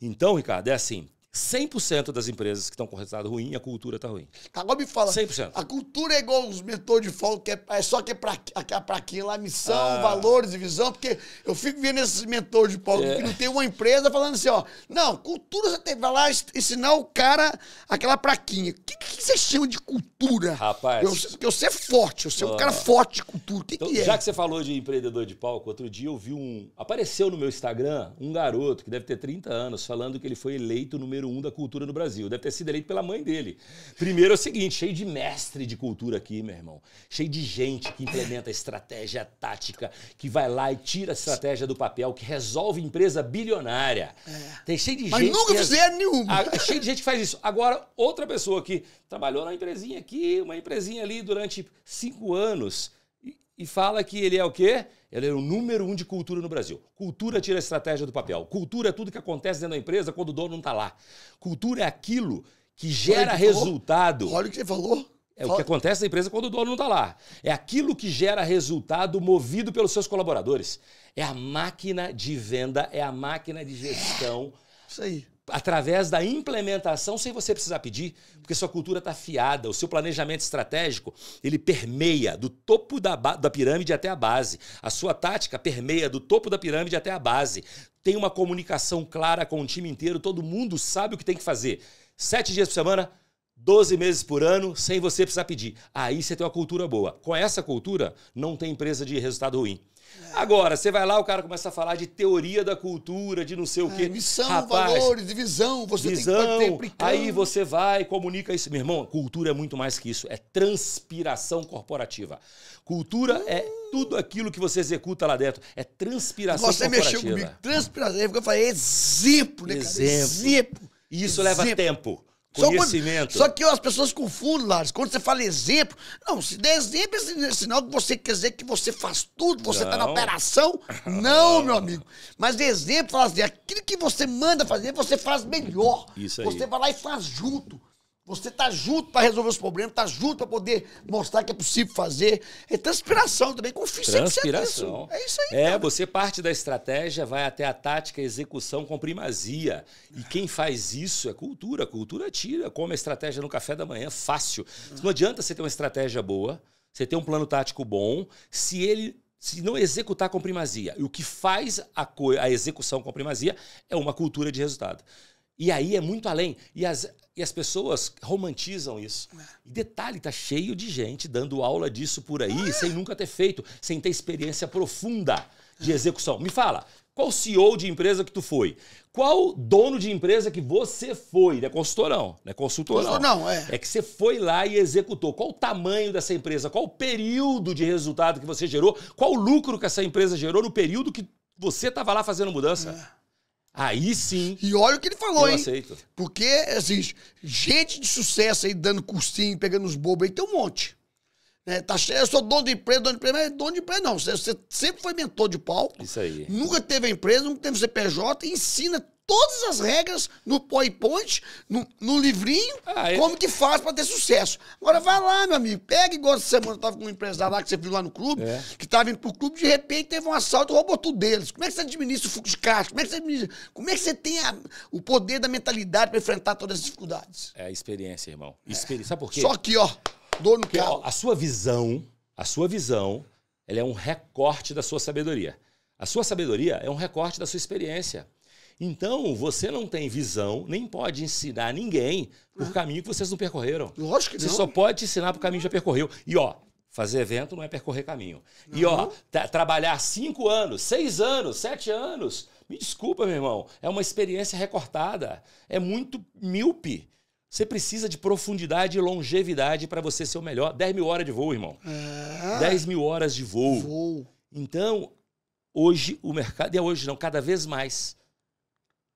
Então, Ricardo, é assim: 100% das empresas que estão com resultado ruim, a cultura está ruim. Tá, agora me fala. 100%. A cultura é igual os mentores de fórum, que é, é só que é para pra quem é lá, missão, ah. valores e visão, porque eu fico vendo esses mentores de fórum, é. que não tem uma empresa falando assim, ó, não, cultura você tem, vai lá ensinar o cara aquela praquinha. O que, que você chama de cultura? Rapaz. Eu, eu ser forte, eu ser ah. um cara ah. forte de cultura. O que, então, que é? Já que você falou de empreendedor de palco, outro dia eu vi um. Apareceu no meu Instagram um garoto que deve ter 30 anos falando que ele foi eleito no meu número um da cultura no Brasil. Deve ter sido eleito pela mãe dele. Primeiro é o seguinte: cheio de mestre de cultura aqui, meu irmão. Cheio de gente que implementa estratégia tática, que vai lá e tira a estratégia do papel, que resolve empresa bilionária. É. Tem cheio de Mas gente. Mas nunca fizeram nenhuma. Ah, é cheio de gente que faz isso. Agora, outra pessoa que trabalhou na empresinha aqui, uma empresinha ali durante cinco anos, e, e fala que ele é o quê? Ela era o número um de cultura no Brasil. Cultura tira a estratégia do papel. Cultura é tudo que acontece dentro da empresa quando o dono não está lá. Cultura é aquilo que gera Olha resultado. Olha o que você falou. É Fala. o que acontece na empresa quando o dono não está lá. É aquilo que gera resultado movido pelos seus colaboradores. É a máquina de venda, é a máquina de gestão. É. Isso aí através da implementação sem você precisar pedir, porque sua cultura está fiada, o seu planejamento estratégico ele permeia do topo da, da pirâmide até a base, a sua tática permeia do topo da pirâmide até a base, tem uma comunicação clara com o time inteiro, todo mundo sabe o que tem que fazer. Sete dias por semana, 12 meses por ano, sem você precisar pedir. Aí você tem uma cultura boa. Com essa cultura, não tem empresa de resultado ruim. Agora, você vai lá, o cara começa a falar de teoria da cultura, de não sei o é, quê. É, missão, Rapaz, valores, visão, você visão, tem que Aí você vai, comunica isso. Meu irmão, cultura é muito mais que isso. É transpiração corporativa. Cultura é tudo aquilo que você executa lá dentro. É transpiração você corporativa. Você mexeu comigo, transpiração. Eu falei, exemplo, né, cara? Exemplo. exemplo. E isso exemplo. leva tempo. Conhecimento. Só, que as pessoas confundem, Lars. Quando você fala exemplo, não, se der exemplo, é, é sinal que você quer dizer que você faz tudo, você está na operação. Não, (laughs) meu amigo. Mas exemplo, fala assim, aquilo que você manda fazer, você faz melhor. Isso aí. Você vai lá e faz junto. Você está junto para resolver os problemas, está junto para poder mostrar que é possível fazer. É transpiração também, confiança. É transpiração. É isso aí. É, cara. você parte da estratégia, vai até a tática, execução com primazia. E quem faz isso é cultura. Cultura tira, come a estratégia no café da manhã, fácil. Não adianta você ter uma estratégia boa, você ter um plano tático bom, se ele se não executar com primazia. E o que faz a, a execução com primazia é uma cultura de resultado. E aí é muito além. E as e as pessoas romantizam isso. É. E detalhe, tá cheio de gente dando aula disso por aí, é. sem nunca ter feito, sem ter experiência profunda de execução. Me fala, qual CEO de empresa que tu foi? Qual dono de empresa que você foi? Não é consultor, não. Não é consultor, não. não é. é que você foi lá e executou. Qual o tamanho dessa empresa? Qual o período de resultado que você gerou? Qual o lucro que essa empresa gerou no período que você estava lá fazendo mudança? É. Aí sim. E olha o que ele falou, eu hein? aceito. Porque, assim, gente de sucesso aí dando cursinho, pegando os bobos aí, tem um monte. É, tá cheio, eu sou dono de empresa, dono de empresa, mas dono de empresa não. Você, você sempre foi mentor de palco. Isso aí. Nunca teve empresa, nunca teve CPJ, ensina todas as regras no PowerPoint, no, no livrinho, ah, é. como que faz para ter sucesso. Agora vai lá, meu amigo, pega igual essa semana eu tava com um empresário lá que você viu lá no clube, é. que tava indo pro clube, de repente teve um assalto, roubou tudo deles. Como é que você administra o fluxo de caixa? Como é que você administra? Como é que você tem a, o poder da mentalidade para enfrentar todas as dificuldades? É a experiência, irmão. Experiência. Sabe por quê? Só que, ó, carro. a sua visão, a sua visão, ela é um recorte da sua sabedoria. A sua sabedoria é um recorte da sua experiência. Então, você não tem visão, nem pode ensinar ninguém por ah. caminho que vocês não percorreram. Lógico que você não. Você só pode ensinar por caminho que já percorreu. E ó, fazer evento não é percorrer caminho. Não. E ó, tra trabalhar cinco anos, seis anos, sete anos, me desculpa, meu irmão, é uma experiência recortada. É muito míope. Você precisa de profundidade e longevidade para você ser o melhor. 10 mil horas de voo, irmão. É. 10 mil horas de voo. voo. Então, hoje o mercado, e é hoje não, cada vez mais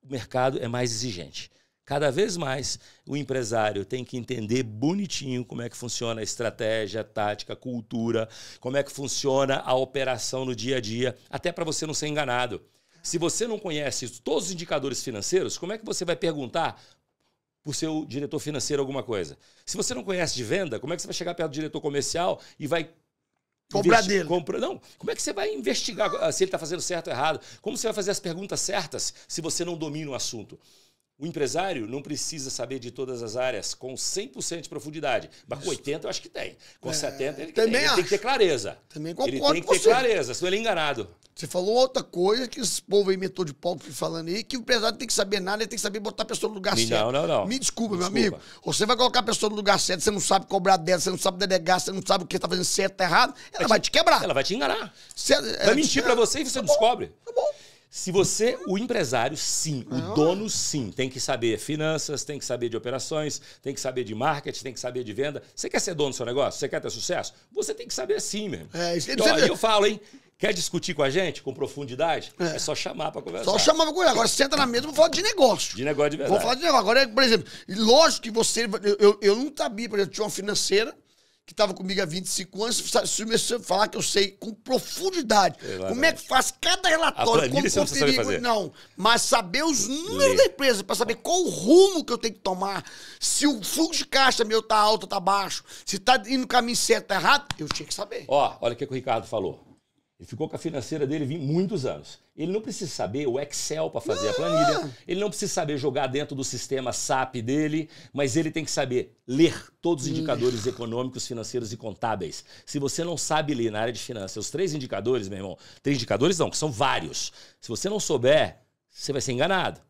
o mercado é mais exigente. Cada vez mais o empresário tem que entender bonitinho como é que funciona a estratégia, a tática, a cultura, como é que funciona a operação no dia a dia, até para você não ser enganado. Se você não conhece todos os indicadores financeiros, como é que você vai perguntar por seu diretor financeiro alguma coisa. Se você não conhece de venda, como é que você vai chegar perto do diretor comercial e vai Comprar dele. Compra, não. Como é que você vai investigar ah, se ele está fazendo certo ou errado? Como você vai fazer as perguntas certas se você não domina o assunto? O empresário não precisa saber de todas as áreas com 100% de profundidade, mas Isso. com 80 eu acho que tem. Com é, 70 ele, também tem, ele tem que ter clareza. Também concordo Ele tem que ter clareza, senão ele é enganado. Você falou outra coisa que esse povo aí metou de palco falando aí, que o empresário tem que saber nada, ele tem que saber botar a pessoa no lugar não, certo. Não, não, não. Me desculpa, desculpa, meu amigo. Você vai colocar a pessoa no lugar certo, você não sabe cobrar dela, você não sabe delegar, você não sabe o que está fazendo certo, tá errado, ela vai, vai te, te, quebrar. Ela vai te enganar. Você, vai é, mentir para é, você e você tá descobre. Bom, tá bom. Se você, o empresário, sim, o ah. dono, sim, tem que saber finanças, tem que saber de operações, tem que saber de marketing, tem que saber de venda. Você quer ser dono do seu negócio? Você quer ter sucesso? Você tem que saber sim, mesmo. É, isso, então, você... eu falo, hein? Quer discutir com a gente com profundidade? É, é só chamar para conversar. Só chamar para conversar. Agora senta na mesa e vamos falar de negócio. De negócio de verdade. Vamos falar de negócio. Agora, por exemplo, lógico que você. Eu, eu não sabia, por exemplo, tinha uma financeira que estava comigo há 25 anos, se a falar que eu sei com profundidade. Exatamente. É como é que faz cada relatório, como conferir, não. Mas saber os números Lê. da empresa, para saber qual o rumo que eu tenho que tomar, se o fluxo de caixa meu tá alto ou tá baixo, se tá indo no caminho certo, está errado, eu tinha que saber. Ó, olha o que, que o Ricardo falou. Ele ficou com a financeira dele muitos anos. Ele não precisa saber o Excel para fazer a planilha, ele não precisa saber jogar dentro do sistema SAP dele, mas ele tem que saber ler todos os indicadores econômicos, financeiros e contábeis. Se você não sabe ler na área de finanças, os três indicadores, meu irmão, três indicadores não, que são vários. Se você não souber, você vai ser enganado.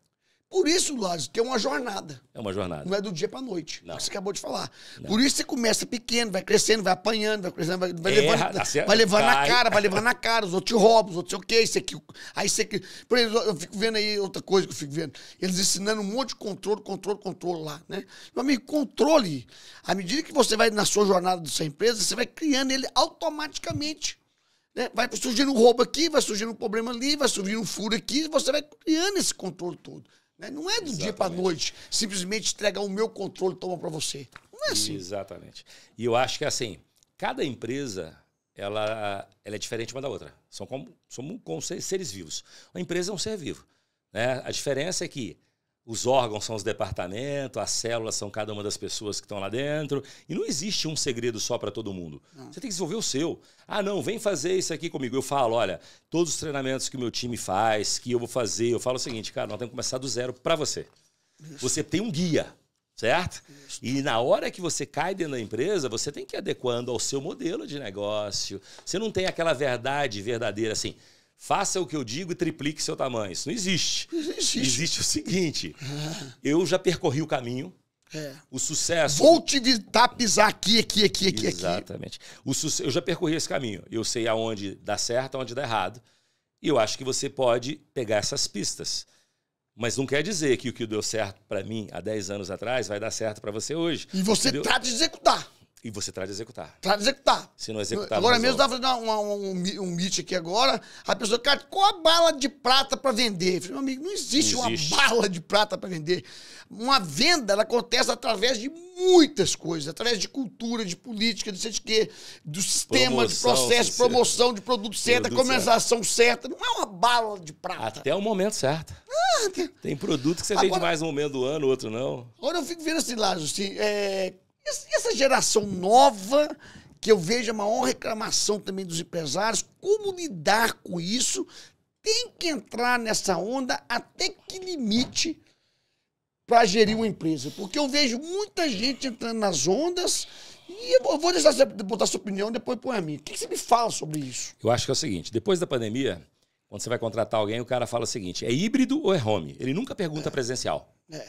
Por isso, Lázaro, tem uma jornada. É uma jornada. Não é do dia para noite. Não. Você acabou de falar. Não. Por isso você começa pequeno, vai crescendo, vai apanhando, vai crescendo, vai, vai é, levando, vai levando na cara, vai levando na cara. Os outros te roubam, os outros sei o quê, isso aqui. Aí você. Por exemplo, eu fico vendo aí outra coisa que eu fico vendo. Eles ensinando um monte de controle, controle, controle lá, né? Meu amigo, controle. À medida que você vai na sua jornada da sua empresa, você vai criando ele automaticamente. Né? Vai surgindo um roubo aqui, vai surgindo um problema ali, vai surgindo um furo aqui, você vai criando esse controle todo. Né? Não é do Exatamente. dia para noite simplesmente entregar o meu controle e tomar para você. Não é assim. Exatamente. E eu acho que assim, cada empresa ela, ela é diferente uma da outra. São como, somos como seres vivos. Uma empresa é um ser vivo. Né? A diferença é que os órgãos são os departamentos, as células são cada uma das pessoas que estão lá dentro. E não existe um segredo só para todo mundo. Não. Você tem que desenvolver o seu. Ah, não, vem fazer isso aqui comigo. Eu falo, olha, todos os treinamentos que o meu time faz, que eu vou fazer, eu falo o seguinte, cara, nós temos que começar do zero para você. Isso. Você tem um guia, certo? Isso. E na hora que você cai dentro da empresa, você tem que ir adequando ao seu modelo de negócio. Você não tem aquela verdade verdadeira assim. Faça o que eu digo e triplique seu tamanho. Isso não existe. Existe. Existe o seguinte: (laughs) ah. eu já percorri o caminho. É. O sucesso. Vou te visitar, pisar aqui, aqui, aqui, aqui, Exatamente. Aqui. O suce... Eu já percorri esse caminho. Eu sei aonde dá certo, aonde dá errado. E eu acho que você pode pegar essas pistas. Mas não quer dizer que o que deu certo para mim há 10 anos atrás vai dar certo para você hoje. E você entendeu? trata de executar. E você traz de executar. Traz de executar. Se não executar, Agora mesmo estava fazendo uma, um, um meet aqui agora, a pessoa, cara, qual a bala de prata para vender? Eu falei, meu amigo, não existe, não existe. uma bala de prata para vender. Uma venda, ela acontece através de muitas coisas, através de cultura, de política, de sei de quê, do sistema, promoção, de processo, promoção de produto certo, comercialização certa. Não é uma bala de prata. Até o momento certo. Ah, tem... tem produto que você agora, vende mais um momento do ano, outro não. Agora eu fico vendo assim, Lázaro, assim, é, essa geração nova, que eu vejo a maior reclamação também dos empresários, como lidar com isso? Tem que entrar nessa onda até que limite para gerir uma empresa. Porque eu vejo muita gente entrando nas ondas e eu vou deixar você botar sua opinião depois põe a minha. O que você me fala sobre isso? Eu acho que é o seguinte: depois da pandemia, quando você vai contratar alguém, o cara fala o seguinte: é híbrido ou é home? Ele nunca pergunta é. presencial. É.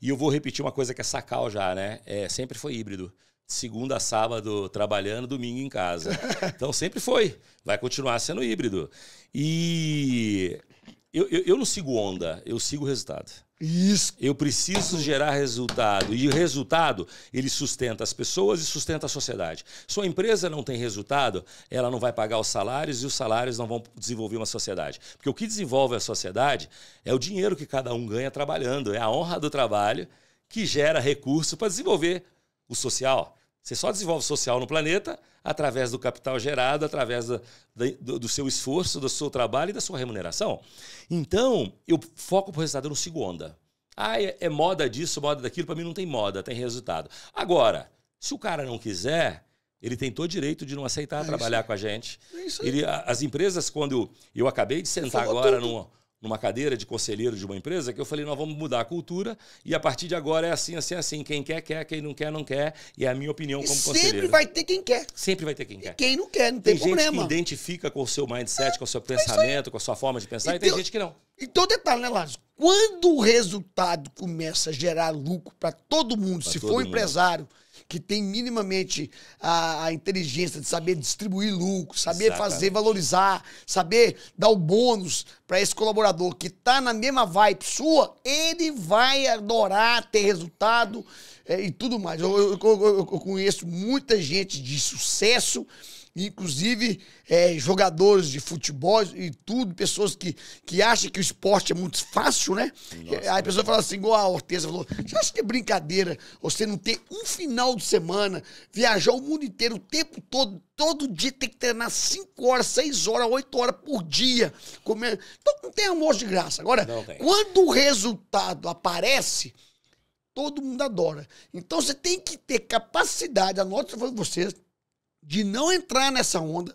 E eu vou repetir uma coisa que é sacal já, né? É, sempre foi híbrido. Segunda a sábado trabalhando, domingo em casa. (laughs) Então sempre foi. Vai continuar sendo híbrido. E eu, eu, eu não sigo onda, eu sigo resultado. Isso. Eu preciso gerar resultado. E o resultado, ele sustenta as pessoas e sustenta a sociedade. Sua empresa não tem resultado, ela não vai pagar os salários e os salários não vão desenvolver uma sociedade. Porque o que desenvolve a sociedade é o dinheiro que cada um ganha trabalhando, é a honra do trabalho que gera recurso para desenvolver o social. Você só desenvolve social no planeta através do capital gerado, através do, do, seu esforço, do seu trabalho e da sua remuneração. Então, eu foco para o resultado, eu não sigo onda. Ah, é, é moda disso, moda daquilo. Para mim não tem moda, tem resultado. Agora, se o cara não quiser, ele tem todo direito de não aceitar é trabalhar com a gente. É ele, as empresas, quando eu acabei de sentar agora tudo. numa, numa cadeira de conselheiro de uma empresa, que eu falei, nós vamos mudar a cultura e a partir de agora é assim, assim, assim. Quem quer, quer. Quem não quer, não quer. E é a minha opinião como sempre conselheiro. Sempre vai ter quem quer. Sempre vai ter quem quer. E quem não quer, não tem, tem problema. Tem gente que identifica com o seu mindset, é, com o seu é pensamento, com a sua forma de pensar e, e tem, tem gente que não. Então, detalhe, né, Lázaro? Quando o resultado começa a gerar lucro para todo mundo, pra se todo for um mundo. empresário que tem minimamente a, a inteligência de saber distribuir lucro, saber Exatamente. fazer, valorizar, saber dar o bônus para esse colaborador que está na mesma vibe sua, ele vai adorar ter resultado é, e tudo mais. Eu eu, eu, eu conheço muita gente de sucesso inclusive é, jogadores de futebol e tudo, pessoas que, que acham que o esporte é muito fácil, né? Nossa, Aí a pessoa né? fala assim, igual a Orteza falou, já acha que é brincadeira você não ter um final de semana, viajar o mundo inteiro o tempo todo, todo dia tem que treinar 5 horas, 6 horas, 8 horas por dia. Comer. Então não tem almoço de graça. Agora, quando o resultado aparece, todo mundo adora. Então você tem que ter capacidade, anota, eu falando vocês, de não entrar nessa onda,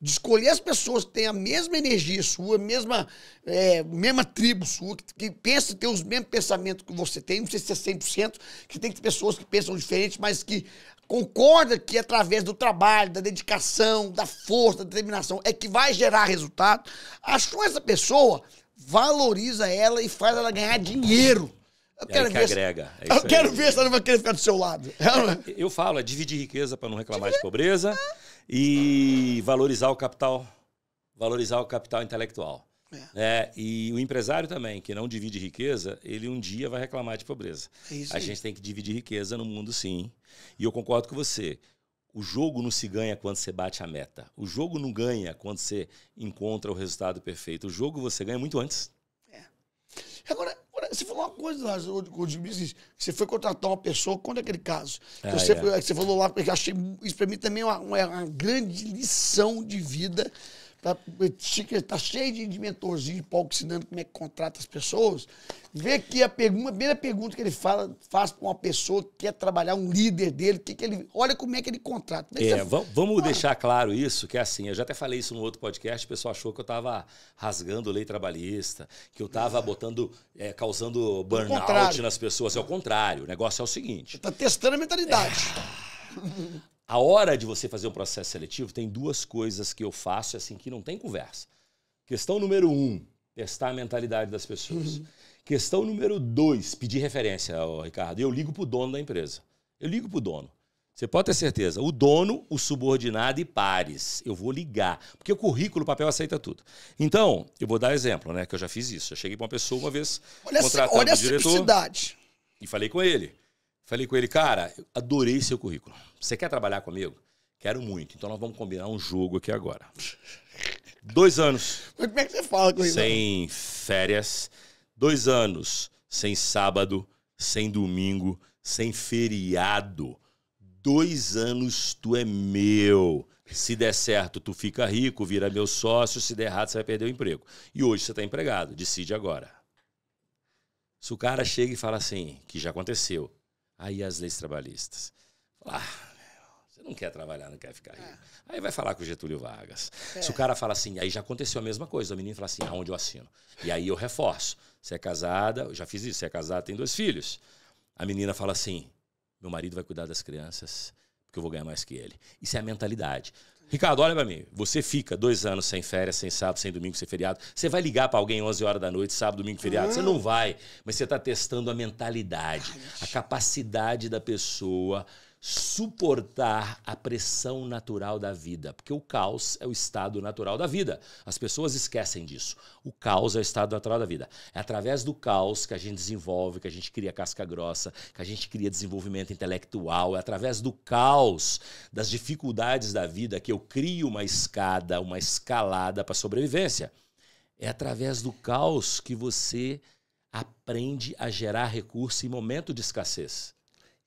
de escolher as pessoas que têm a mesma energia sua, mesma, é, mesma tribo sua, que, que pensa ter os mesmos pensamentos que você tem, não sei se é 100%, que tem pessoas que pensam diferente, mas que concorda que através do trabalho, da dedicação, da força, da determinação, é que vai gerar resultado. Achou essa pessoa, valoriza ela e faz ela ganhar dinheiro. Eu é quero que ver agrega. É eu quero ver se ela vai querer ficar do seu lado. É, eu falo, é dividir riqueza para não reclamar de pobreza ah. e valorizar o capital, valorizar o capital intelectual. É. é. e o empresário também, que não divide riqueza, ele um dia vai reclamar de pobreza. a gente tem que dividir riqueza no mundo, sim. E eu concordo com você. O jogo não se ganha quando você bate a meta. O jogo não ganha quando você encontra o resultado perfeito. O jogo você ganha muito antes. Agora, você falou uma coisa, o disse, você foi contratar uma pessoa, é aquele caso. Ah, então, você, é. você, falou lá, porque achei, isso para mim também é uma, uma, grande lição de vida tá, tá cheio de mentorzinho de palco ensinando como é que contrata as pessoas. Vê que a, pergunta, a primeira pergunta que ele fala, faz para uma pessoa que quer trabalhar, um líder dele, que, que ele. Olha como é que ele contrata. É, é vamos ah. deixar claro isso, que é assim, eu já até falei isso no outro podcast, o pessoal achou que eu estava rasgando lei trabalhista, que eu estava botando, é, causando burnout nas pessoas. É o contrário, o negócio é o seguinte. Você tá testando a mentalidade. É. (laughs) A hora de você fazer um processo seletivo tem duas coisas que eu faço, é assim, que não tem conversa. Questão número um, testar a mentalidade das pessoas. Uhum. Questão número dois, pedir referência, Ricardo. Eu ligo para o dono da empresa. Eu ligo para o dono. Você pode ter certeza. O dono, o subordinado e pares. Eu vou ligar. Porque o currículo, o papel aceita tudo. Então, eu vou dar exemplo, né? Que eu já fiz isso. Eu cheguei para uma pessoa uma vez, olha contratando essa, olha diretor. a simplicidade. E falei com ele. Falei com ele, cara, adorei seu currículo. Você quer trabalhar comigo? Quero muito. Então nós vamos combinar um jogo aqui agora. (laughs) Dois anos. Mas como é que você fala com ele? Sem férias. Dois anos. Sem sábado, sem domingo, sem feriado. Dois anos tu é meu. Se der certo, tu fica rico, vira meu sócio. Se der errado, você vai perder o emprego. E hoje você está empregado. Decide agora. Se o cara chega e fala assim, que já aconteceu, Aí as leis trabalhistas. ah, você não quer trabalhar, não quer ficar rico. Aí vai falar com o Getúlio Vargas. É. Se o é. cara fala assim, aí já aconteceu a mesma coisa, o menino fala assim, aonde eu assino? E aí eu reforço. Você é casada, eu já fiz isso, você é casada, tem dois filhos. A menina fala assim, meu marido vai cuidar das crianças, porque eu vou ganhar mais que ele. Isso é a mentalidade. Ricardo, olha para mim. Você fica dois anos sem férias, sem sábado, sem domingo, sem feriado. Você vai ligar para alguém 11 horas da noite, sábado, domingo, feriado? Você não vai. Mas você está testando a mentalidade, a capacidade da pessoa suportar a pressão natural da vida, porque o caos é o estado natural da vida. As pessoas esquecem disso. O caos é o estado natural da vida. É através do caos que a gente desenvolve, que a gente cria casca grossa, que a gente cria desenvolvimento intelectual. É através do caos, das dificuldades da vida, que eu crio uma escada, uma escalada para sobrevivência. É através do caos que você aprende a gerar recurso em momento de escassez.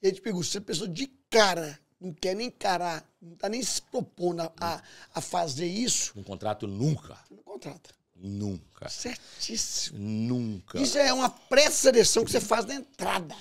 Eu te pergunto, você pessoa de cara não quer nem encarar, não está nem se propondo a, a, fazer isso. um contrato nunca. Não contrata. Nunca. Certíssimo. Nunca. Isso é uma pré-seleção que você faz na entrada.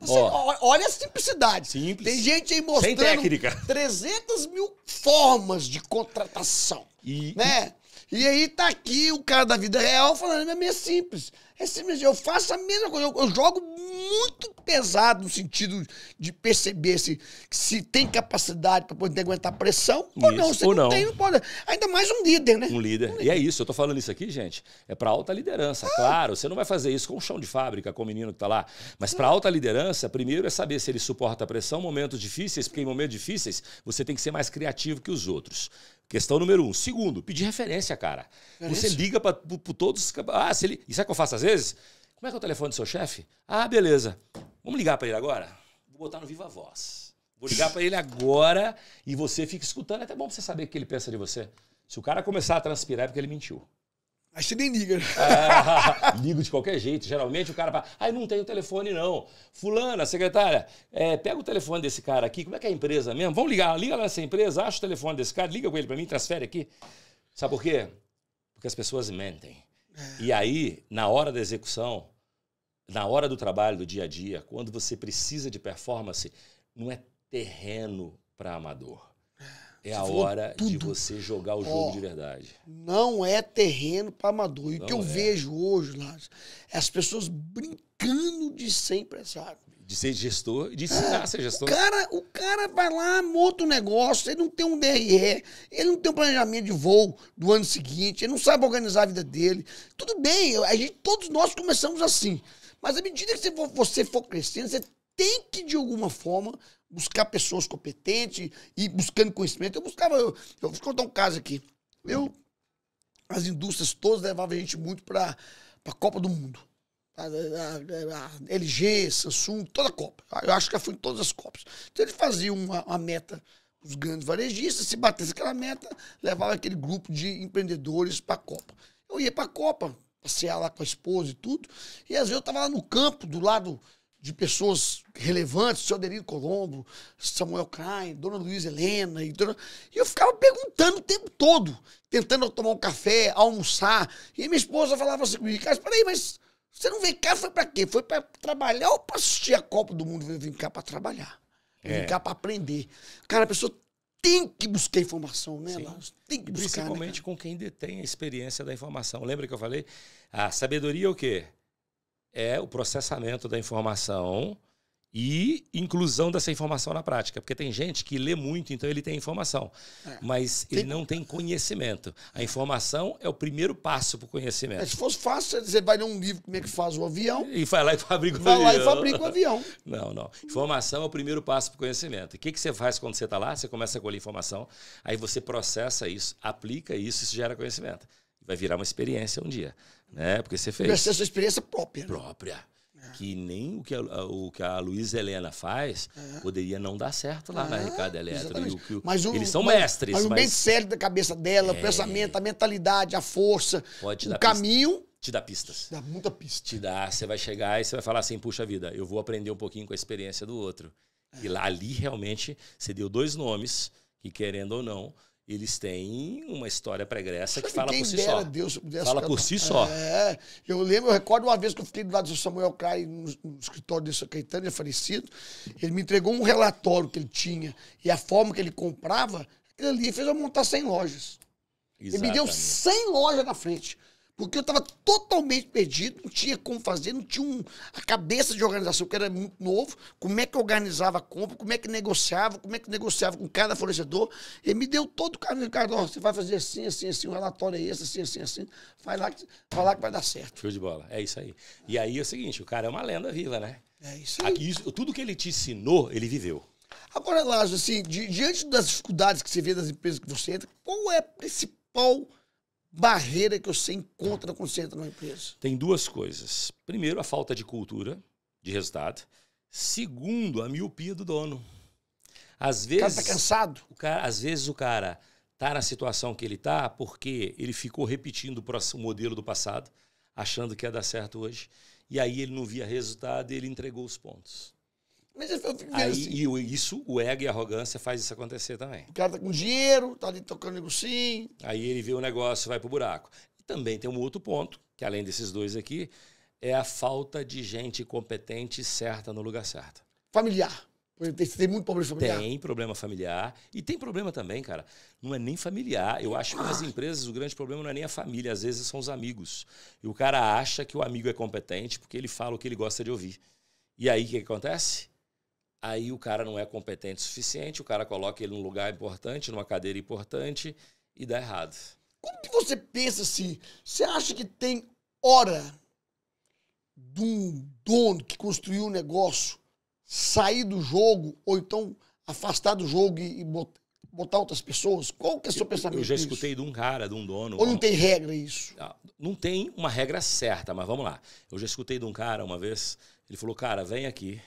Você, oh. Olha a simplicidade. Simples. Tem gente aí mostrando Sem 300 mil formas de contratação. E, né? E aí tá aqui o cara da vida real falando, é meio simples. É simples, eu faço a mesma coisa, eu, eu jogo muito pesado no sentido de perceber se, se tem capacidade para poder aguentar pressão isso, ou não. Se ou não, não, tem, não pode. Ainda mais um líder, né? Um líder. um líder. E é isso, eu tô falando isso aqui, gente, é para alta liderança. Ah. Claro, você não vai fazer isso com o chão de fábrica, com o menino que tá lá. Mas para alta liderança, primeiro é saber se ele suporta a pressão, momentos difíceis, porque em momentos difíceis você tem que ser mais criativo que os outros. Questão número um. Segundo, pedir referência, cara. Você liga para todos. Ah, se ele. E sabe o que eu faço às vezes? Como é que é o telefone do seu chefe? Ah, beleza. Vamos ligar para ele agora? Vou botar no Viva Voz. Vou ligar para ele agora e você fica escutando. É até bom pra você saber o que ele pensa de você. Se o cara começar a transpirar é porque ele mentiu. Aí você nem liga. É, ligo de qualquer jeito. Geralmente o cara fala, ai, ah, não tenho telefone não. Fulana, secretária, é, pega o telefone desse cara aqui, como é que é a empresa mesmo? Vamos ligar, liga lá nessa empresa, acha o telefone desse cara, liga com ele para mim, transfere aqui. Sabe por quê? Porque as pessoas mentem. É. E aí, na hora da execução, na hora do trabalho, do dia a dia, quando você precisa de performance, não é terreno para amador. É a hora tudo. de você jogar o jogo de verdade. Não é terreno para amador. E o que eu é. vejo hoje, Lázaro, é as pessoas brincando de ser empresário. De ser gestor, de ensinar é, a ser é, gestor. O cara, o cara vai lá, monta um negócio, ele não tem um DRE, ele não tem um planejamento de voo do ano seguinte, ele não sabe organizar a vida dele. Tudo bem, a gente, todos nós começamos assim. Mas à medida que você for, você for crescendo, você tem que, de alguma forma, buscar pessoas competentes e buscando conhecimento. Eu buscava. Eu, eu vou contar um caso aqui. Eu, as indústrias todas levavam a gente muito para a Copa do Mundo. A, a, a, LG, Samsung, toda a Copa. Eu acho que eu fui em todas as Copas. Então eles faziam uma, uma meta os grandes varejistas, se batesse aquela meta, levava aquele grupo de empreendedores para a Copa. Eu ia para a Copa, passear lá com a esposa e tudo, e às vezes eu estava lá no campo, do lado de pessoas relevantes, o seu Adelino Colombo, Samuel Klein, Dona Luiz Helena. E, dona... e, eu ficava perguntando o tempo todo, tentando tomar um café, almoçar. E minha esposa falava assim comigo, cara, peraí, mas você não veio cá foi para quê? Foi para trabalhar ou para assistir a Copa do Mundo? Eu vim cá para trabalhar, eu é. vim cá para aprender. Cara, a pessoa tem que buscar informação, né, Tem que buscar. Né, Principalmente né, com quem detém a experiência da informação. Lembra que eu falei? A sabedoria é o quê? é o processamento da informação e inclusão dessa informação na prática. Porque tem gente que lê muito, então ele tem informação, é. mas tem... ele não tem conhecimento. A informação é o primeiro passo para o conhecimento. É, se fosse fácil, você vai ler um livro como é que faz o avião. E vai lá e fabrica o vai avião. Vai lá e fabrica o avião. (laughs) Não, não. Informação é o primeiro passo para o conhecimento. O que, que você faz quando você está lá? Você começa a colher informação, aí você processa isso, aplica isso, isso gera conhecimento vai virar uma experiência um dia, né? Porque você fez. Vai ser sua experiência própria. Né? Própria. É. Que nem o que a, o que a Luísa Helena faz é. poderia não dar certo lá é. na ah, Ricardo Eletro. O, mas o, eles são mas, mestres. Mas, o bem sério da cabeça dela, o é. pensamento, a mentalidade, a força, o caminho. Pista. Te dá pistas. Te dá muita pista. Te dá. Você vai chegar e você vai falar assim: puxa vida, eu vou aprender um pouquinho com a experiência do outro. É. E lá, ali realmente você deu dois nomes que, querendo ou não, eles têm uma história pregressa Sabe que fala por si só. Deus, fala por si só. É, eu lembro, eu recordo uma vez que eu fiquei do lado do Samuel Cai no, no, escritório desse Caetano, é falecido. Ele me entregou um relatório que ele tinha e a forma que ele comprava, ele ali fez eu montar 100 lojas. Exatamente. Ele me deu 100 lojas na frente. Porque eu estava totalmente perdido, não tinha como fazer, não tinha um, a cabeça de organização, porque era muito novo. Como é que organizava a compra, como é que negociava, como é que negociava com cada fornecedor. Ele me deu todo o caminho. Cara, oh, você vai fazer assim, assim, assim, o relatório é esse, assim, assim, assim. vai lá, faz lá que vai dar certo. Show de bola, é isso aí. E aí é o seguinte, o cara é uma lenda viva, né? É isso aí. Aqui, isso, tudo que ele te ensinou, ele viveu. Agora, Lázaro, assim, di, diante das dificuldades que você vê das empresas que você entra, qual é a principal barreira que você encontra quando você entra numa empresa? Tem duas coisas. Primeiro, a falta de cultura, de resultado. Segundo, a miopia do dono. Às vezes, o cara tá cansado. O cara, às vezes o cara tá na situação que ele tá porque ele ficou repetindo o modelo do passado, achando que ia dar certo hoje. E aí ele não via resultado e ele entregou os pontos. Mas eu fico Aí, assim. E isso, o ego e a arrogância faz isso acontecer também. O cara tá com dinheiro, tá ali tocando negocinho. Aí ele vê o negócio vai pro buraco. E também tem um outro ponto, que além desses dois aqui, é a falta de gente competente e certa no lugar certo. Familiar. Tem, tem muito problema familiar. Tem problema familiar. E tem problema também, cara. Não é nem familiar. Eu acho que nas ah. empresas o grande problema não é nem a família, às vezes são os amigos. E o cara acha que o amigo é competente porque ele fala o que ele gosta de ouvir. E aí o que acontece? Aí o cara não é competente o suficiente, o cara coloca ele num lugar importante, numa cadeira importante e dá errado. Como que você pensa assim? Você acha que tem hora de um dono que construiu um negócio sair do jogo ou então afastar do jogo e, botar outras pessoas? Qual que é o seu pensamento? Eu já escutei disso? de um cara, de um dono. Ou não tem regra isso? Ah, não tem uma regra certa, mas vamos lá. Eu já escutei de um cara uma vez, ele falou: "Cara, vem aqui,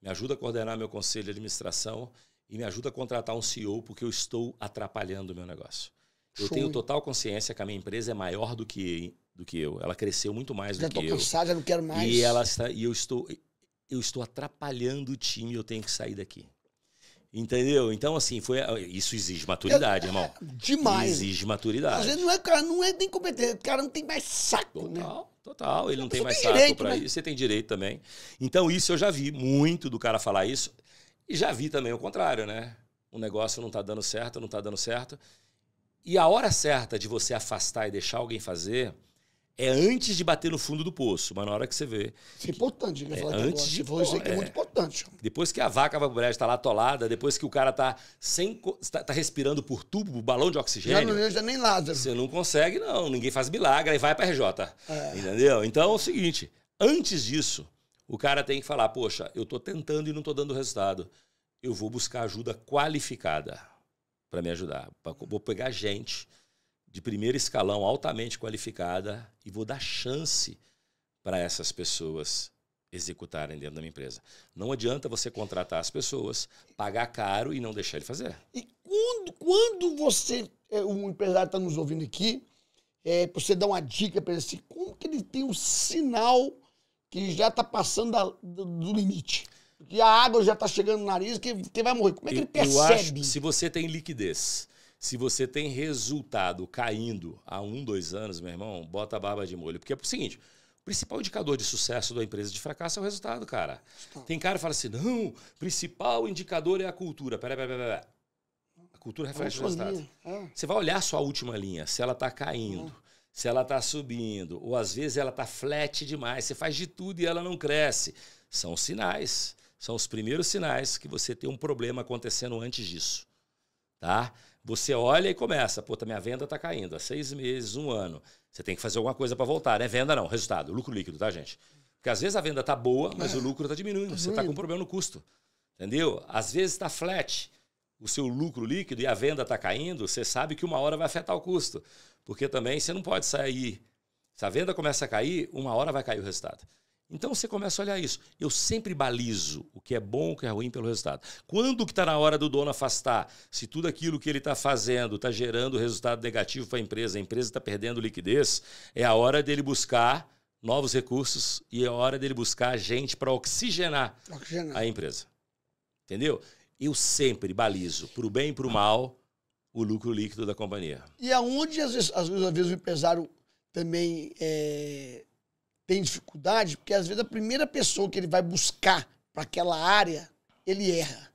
me ajuda a coordenar meu conselho de administração e me ajuda a contratar um CEO porque eu estou atrapalhando o meu negócio. Eu Show. tenho total consciência que a minha empresa é maior do que, do que eu. Ela cresceu muito mais já do que eu. Já estou cansado, já não quero mais. E, ela está, e eu, estou, eu estou atrapalhando o time, eu tenho que sair daqui. Entendeu? Então, assim, foi isso exige maturidade, eu, irmão. Demais. Exige maturidade. Às vezes não é, cara, não é nem competente, o cara não tem mais saco, né? total, né? Total, ele não tem mais tem saco para pra né? isso, você tem direito também. Então, isso eu já vi muito do cara falar isso, e já vi também o contrário, né? O negócio não tá dando certo, não tá dando certo. E a hora certa de você afastar e deixar alguém fazer, é antes de bater no fundo do poço, mas na hora que você vê. Isso é importante, né? é que, é, falar antes de vou que é, muito importante. Depois que a vaca vai está lá atolada, depois que o cara está sem tá, tá, respirando por tubo, balão de oxigênio. Já não já nem nada. Você não consegue não, ninguém faz milagre, aí vai para RJ. É. Entendeu? Então é o seguinte, antes disso, o cara tem que falar, poxa, eu estou tentando e não estou dando resultado. Eu vou buscar ajuda qualificada para me ajudar, pra, vou pegar gente de primeiro escalão, altamente qualificada, e vou dar chance para essas pessoas executarem dentro da minha empresa. Não adianta você contratar as pessoas, pagar caro e não deixar ele fazer. E quando, quando você, um é, empresário está nos ouvindo aqui, é, você dá uma dica para ele assim, como que ele tem um sinal que já está passando da, do, do, limite? Que a água já está chegando no nariz, que, que vai morrer. Como é que ele percebe? Eu acho, se você tem liquidez, se você tem resultado caindo há um, dois anos, meu irmão, bota a barba de molho. Porque é o seguinte, o principal indicador de sucesso da empresa de fracasso é o resultado, cara. Tem cara que fala assim, não, principal indicador é a cultura. Peraí, peraí, peraí. Pera. A cultura é reflete é o resultado. É. Você vai olhar sua última linha, se ela está caindo, é. se ela está subindo, ou às vezes ela está flat demais, você faz de tudo e ela não cresce. São sinais, são os primeiros sinais que você tem um problema acontecendo antes disso. Tá? Você olha e começa, puta, minha venda está caindo há seis meses, um ano. Você tem que fazer alguma coisa para voltar. É né? venda não, resultado, lucro líquido, tá, gente? Porque às vezes a venda está boa, mas é. o lucro está diminuindo. Tá você está com um problema no custo. Entendeu? Às vezes está flat o seu lucro líquido e a venda está caindo, você sabe que uma hora vai afetar o custo. Porque também você não pode sair. Se a venda começa a cair, uma hora vai cair o resultado. Então você começa a olhar isso. Eu sempre balizo o que é bom, o que é ruim pelo resultado. Quando que está na hora do dono afastar? Se tudo aquilo que ele está fazendo está gerando resultado negativo para a empresa, a empresa está perdendo liquidez, é a hora dele buscar novos recursos e é a hora dele buscar gente para oxigenar, oxigenar a empresa. Entendeu? Eu sempre balizo para o bem e para o mal o lucro líquido da companhia. E aonde, às vezes, às vezes, às vezes o empresário também é, tem dificuldade, porque às vezes a primeira pessoa que ele vai buscar para aquela área, ele erra.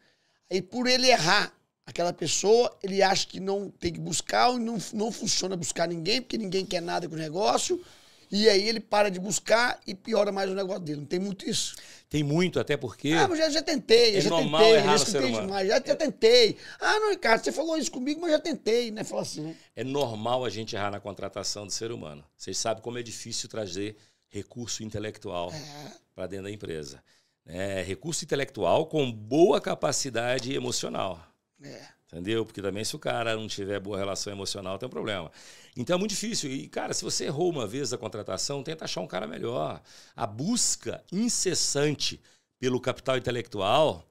Aí por ele errar, aquela pessoa, ele acha que não tem que buscar ou não, não funciona buscar ninguém, porque ninguém quer nada com o negócio. E aí ele para de buscar e piora mais o negócio dele. Não tem muito isso. Tem muito, até porque. Ah, mas já, já tentei, é já normal tentei, errar já no tentei demais, já, já é. tentei. Ah, não, Ricardo, você falou isso comigo, mas já tentei, né? falou assim. Né? É normal a gente errar na contratação do ser humano. Vocês sabem como é difícil trazer recurso intelectual é. para dentro da empresa. É, recurso intelectual com boa capacidade emocional. É. Entendeu? Porque também se o cara não tiver boa relação emocional, tem um problema. Então é muito difícil. E, cara, se você errou uma vez a contratação, tenta achar um cara melhor. A busca incessante pelo capital intelectual,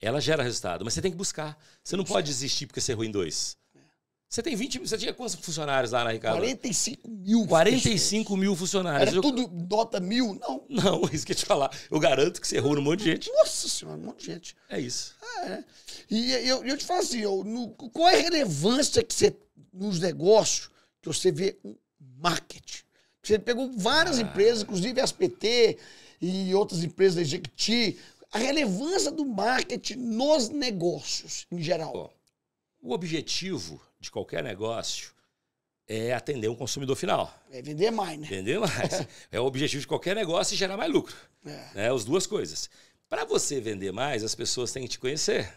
ela gera resultado. Mas você tem que buscar. Você não pode desistir porque você errou em dois. Você tem 20 Você tinha quantos funcionários lá na Ricardo? 45 mil. 45 mil funcionários. Era eu... tudo nota mil? Não. Não, (laughs) isso que eu te falar. Eu garanto que você errou num monte de gente. Nossa senhora, um monte de gente. É isso. é. E eu, eu te falo assim, eu, no, qual é a relevância que você, nos negócios, que você vê um marketing? Você pegou várias ah. empresas, inclusive as PT e outras empresas da Ejecti. a relevância do marketing nos negócios, em geral. o objetivo de qualquer negócio é atender um consumidor final. É vender mais, né? Vender mais. (laughs) é o objetivo de qualquer negócio e gerar mais lucro. É. Né? As duas coisas. Para você vender mais, as pessoas têm que te conhecer.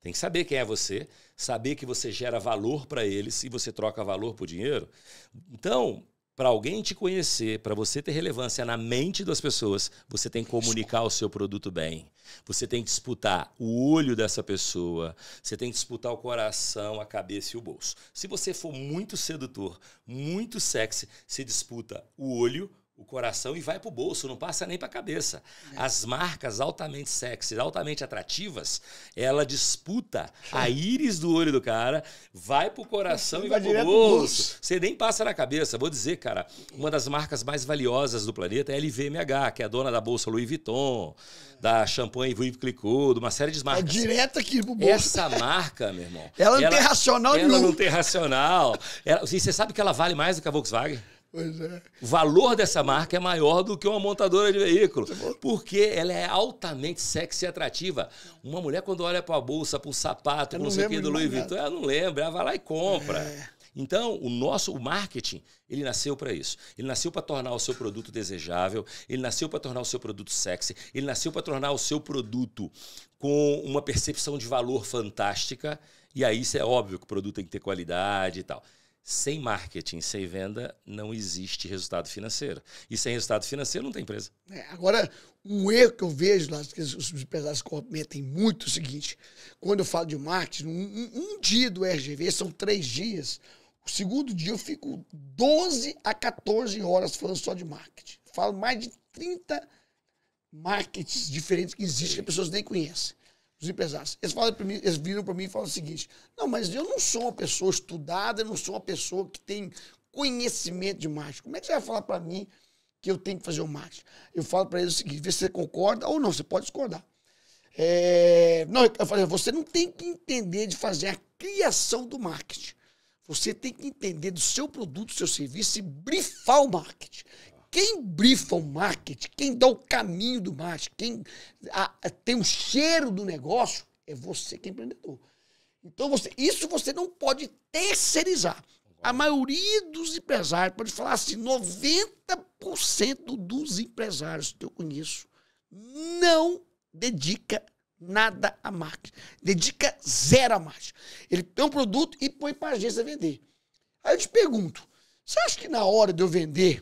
Tem que saber quem é você, saber que você gera valor para eles e você troca valor por dinheiro. Então, para alguém te conhecer, para você ter relevância na mente das pessoas, você tem que comunicar o seu produto bem. Você tem que disputar o olho dessa pessoa, você tem que disputar o coração, a cabeça e o bolso. Se você for muito sedutor, muito sexy, se disputa o olho, o coração e vai para o bolso, não passa nem para a cabeça. É. As marcas altamente sexy, altamente atrativas, ela disputa a íris do olho do cara, vai para o coração e vai, para o bolso. Você nem passa na cabeça. Vou dizer, cara, uma das marcas mais valiosas do planeta é a LVMH, que é a dona da bolsa Louis Vuitton, é. da Champagne Vuitton Clicquot, de uma série de marcas. É direto aqui pro bolso. Essa marca, meu irmão... Ela não ela, tem racional ela nenhum. Ela não tem racional. Ela, você sabe que ela vale mais do que a Volkswagen? Pois é. O valor dessa marca é maior do que uma montadora de veículo, porque ela é altamente sexy e atrativa. Uma mulher, quando olha para a bolsa, para o sapato, para não sei o que do Louis Vuitton, ela não lembra, ela vai lá e compra. É. Então, o nosso o marketing, ele nasceu para isso. Ele nasceu para tornar o seu produto desejável, ele nasceu para tornar o seu produto sexy, ele nasceu para tornar o seu produto com uma percepção de valor fantástica. E aí, isso é óbvio que o produto tem que ter qualidade e tal. Sem marketing, sem venda, não existe resultado financeiro. E sem resultado financeiro, não tem empresa. É, agora, um erro que eu vejo, lá, que os empresários cometem muito, é o seguinte: quando eu falo de marketing, um, um dia do RGV são três dias. O segundo dia eu fico 12 a 14 horas falando só de marketing. Falo mais de 30 marketings diferentes que existem que as pessoas nem conhecem dos empresários. Eles, falam mim, eles viram para mim e falam o seguinte: não, mas eu não sou uma pessoa estudada, eu não sou uma pessoa que tem conhecimento de marketing. Como é que você vai falar para mim que eu tenho que fazer o marketing? Eu falo para eles o seguinte: vê se você concorda ou não, você pode discordar. É, não, eu falei, você não tem que entender de fazer a criação do marketing. Você tem que entender do seu produto, do seu serviço e brifar o marketing. Quem brifa o marketing, quem dá o caminho do marketing, quem a, a, tem o cheiro do negócio, é você que é empreendedor. Então, você, isso você não pode terceirizar. A maioria dos empresários, pode falar assim, 90% dos empresários que eu conheço não dedica nada a marketing. Dedica zero a marketing. Ele tem um produto e põe para a agência vender. Aí eu te pergunto, você acha que na hora de eu vender,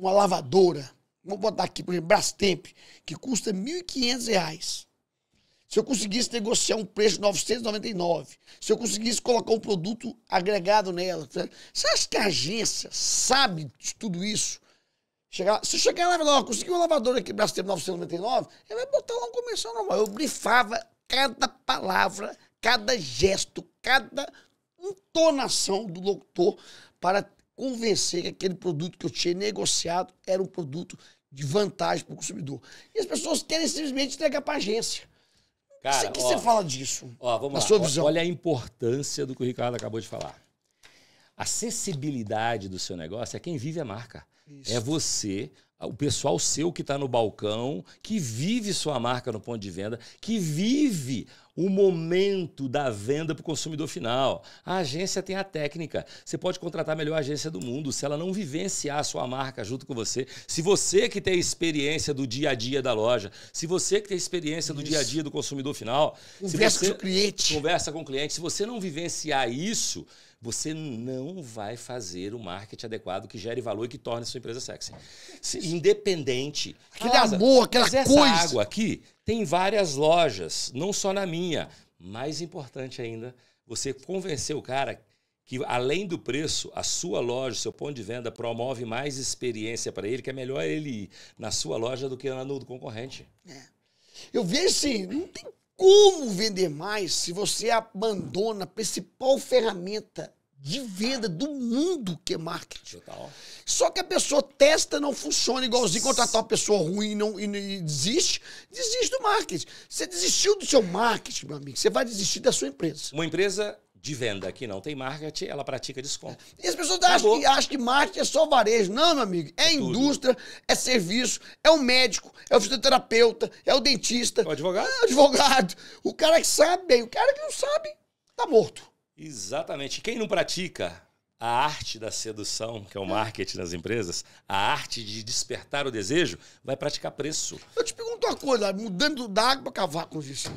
uma lavadora, vamos botar aqui, por exemplo, Brastemp, que custa R$ 1.500. Se eu conseguisse negociar um preço de 999, se eu conseguisse colocar um produto agregado nela, tá? você acha que a agência sabe de tudo isso? Chegar, se eu chegar lá e falar, consegui uma lavadora aqui, Brastemp 999, ela vai botar lá um comercial normal. Eu brifava cada palavra, cada gesto, cada entonação do locutor para convencer que aquele produto que eu tinha negociado era um produto de vantagem para o consumidor. E as pessoas querem simplesmente entregar para a agência. Cara, o que, ó, você fala disso? Ó, vamos na lá. Sua visão? Olha a importância do que o Ricardo acabou de falar. a Acessibilidade do seu negócio é quem vive a marca. Isso. É você, o pessoal seu que está no balcão, que vive sua marca no ponto de venda, que vive o momento da venda para o consumidor final. A agência tem a técnica. Você pode contratar a melhor agência do mundo se ela não vivenciar a sua marca junto com você. Se você que tem a experiência do dia a dia da loja, se você que tem a experiência do isso. dia a dia do consumidor final, conversa você, com o cliente. Conversa com o cliente. Se você não vivenciar isso, você não vai fazer o marketing adequado que gere valor e que torne a sua empresa sexy. Independente. Aquele casa, amor, aquela coisa. Essa água aqui tem várias lojas, não só na minha. Mais importante ainda, você convencer o cara que além do preço, a sua loja, seu ponto de venda promove mais experiência para ele, que é melhor ele ir na sua loja do que lá no do concorrente. É. Eu vejo assim, não tem como vender mais se você abandona a principal ferramenta de venda do mundo que é marketing? Total. Só que a pessoa testa, não funciona, igualzinho contratar uma pessoa ruim e, não, e, e desiste, desiste do marketing. Você desistiu do seu marketing, meu amigo, você vai desistir da sua empresa. Uma empresa de venda que não tem marketing, ela pratica desconto. E as pessoas acham que, acham que marketing é só varejo. Não, meu amigo. É, é indústria, é serviço, é o médico, é o fisioterapeuta, é o dentista. É o advogado? É o advogado. O cara que sabe bem, o cara que não sabe, tá morto. Exatamente. Quem não pratica a arte da sedução, que é o é. marketing das empresas, a arte de despertar o desejo, vai praticar preço. Eu te pergunto uma coisa, mudando da água para cavaco, isso.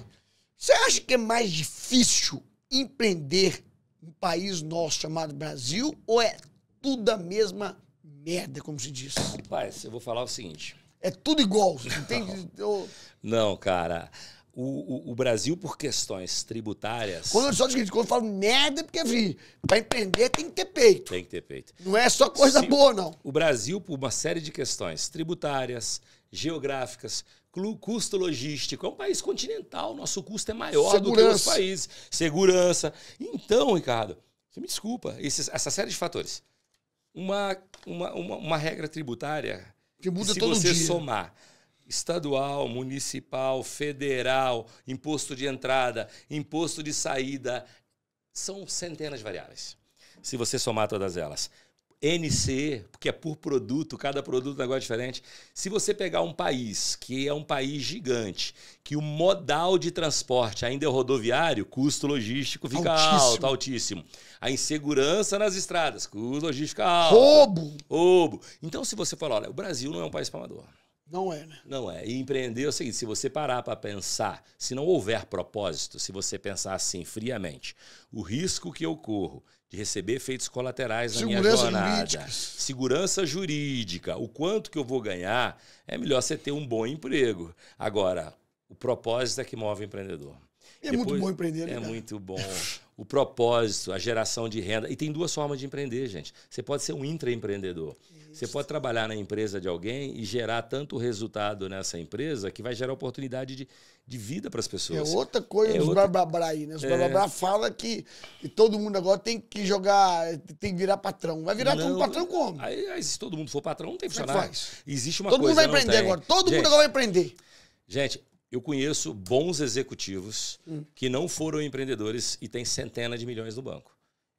Você acha que é mais difícil empreender um país nosso chamado Brasil ou é tudo a mesma merda, como se diz? Rapaz, eu vou falar o seguinte. É tudo igual, não tem... Eu... Não, cara... O, o, o, Brasil, por questões tributárias. Quando eu, só, quando eu falo merda, é porque vi, assim, para empreender tem que ter peito. Tem que ter peito. Não é só coisa boa, não. O Brasil, por uma série de questões tributárias, geográficas, custo logístico. É um país continental, nosso custo é maior Segurança. do que outros países. Segurança. Então, Ricardo, você me desculpa, esses, essa série de fatores. Uma, uma, uma, uma regra tributária que muda que se todo você dia. somar estadual, municipal, federal, imposto de entrada, imposto de saída, são centenas de variáveis. Se você somar todas elas. NC, porque é por produto, cada produto é um negócio diferente. Se você pegar um país que é um país gigante, que o modal de transporte ainda é rodoviário, custo logístico fica altíssimo. alto, altíssimo. A insegurança nas estradas, custo logístico alto. Roubo! Roubo. Então, se você falar, olha, o Brasil não é um país palmador. Não é, né? Não é. E empreender é o seguinte: se você parar para pensar, se não houver propósito, se você pensar assim friamente, o risco que eu corro de receber efeitos colaterais na minha jornada. Jurídicas. Segurança jurídica. O quanto que eu vou ganhar, é melhor você ter um bom emprego. Agora, o propósito é que move o empreendedor. É Depois, né, é muito bom empreender. É né? muito bom. O propósito, a geração de renda. E tem duas formas de empreender, gente. Você pode ser um intraempreendedor. Você pode trabalhar na empresa de alguém e gerar tanto resultado nessa empresa que vai gerar oportunidade de, de vida para as pessoas. É outra coisa é os outra... aí, né? Os é... blá fala que e todo mundo agora tem que jogar, tem que virar patrão. Vai virar não, patrão como? Aí, aí, se todo mundo for patrão, não tem é funcionário. Faz? Existe uma todo coisa. Todo mundo vai empreender agora. Todo gente, mundo agora vai empreender. Gente, eu conheço bons executivos hum. que não foram empreendedores e têm centenas de milhões no banco.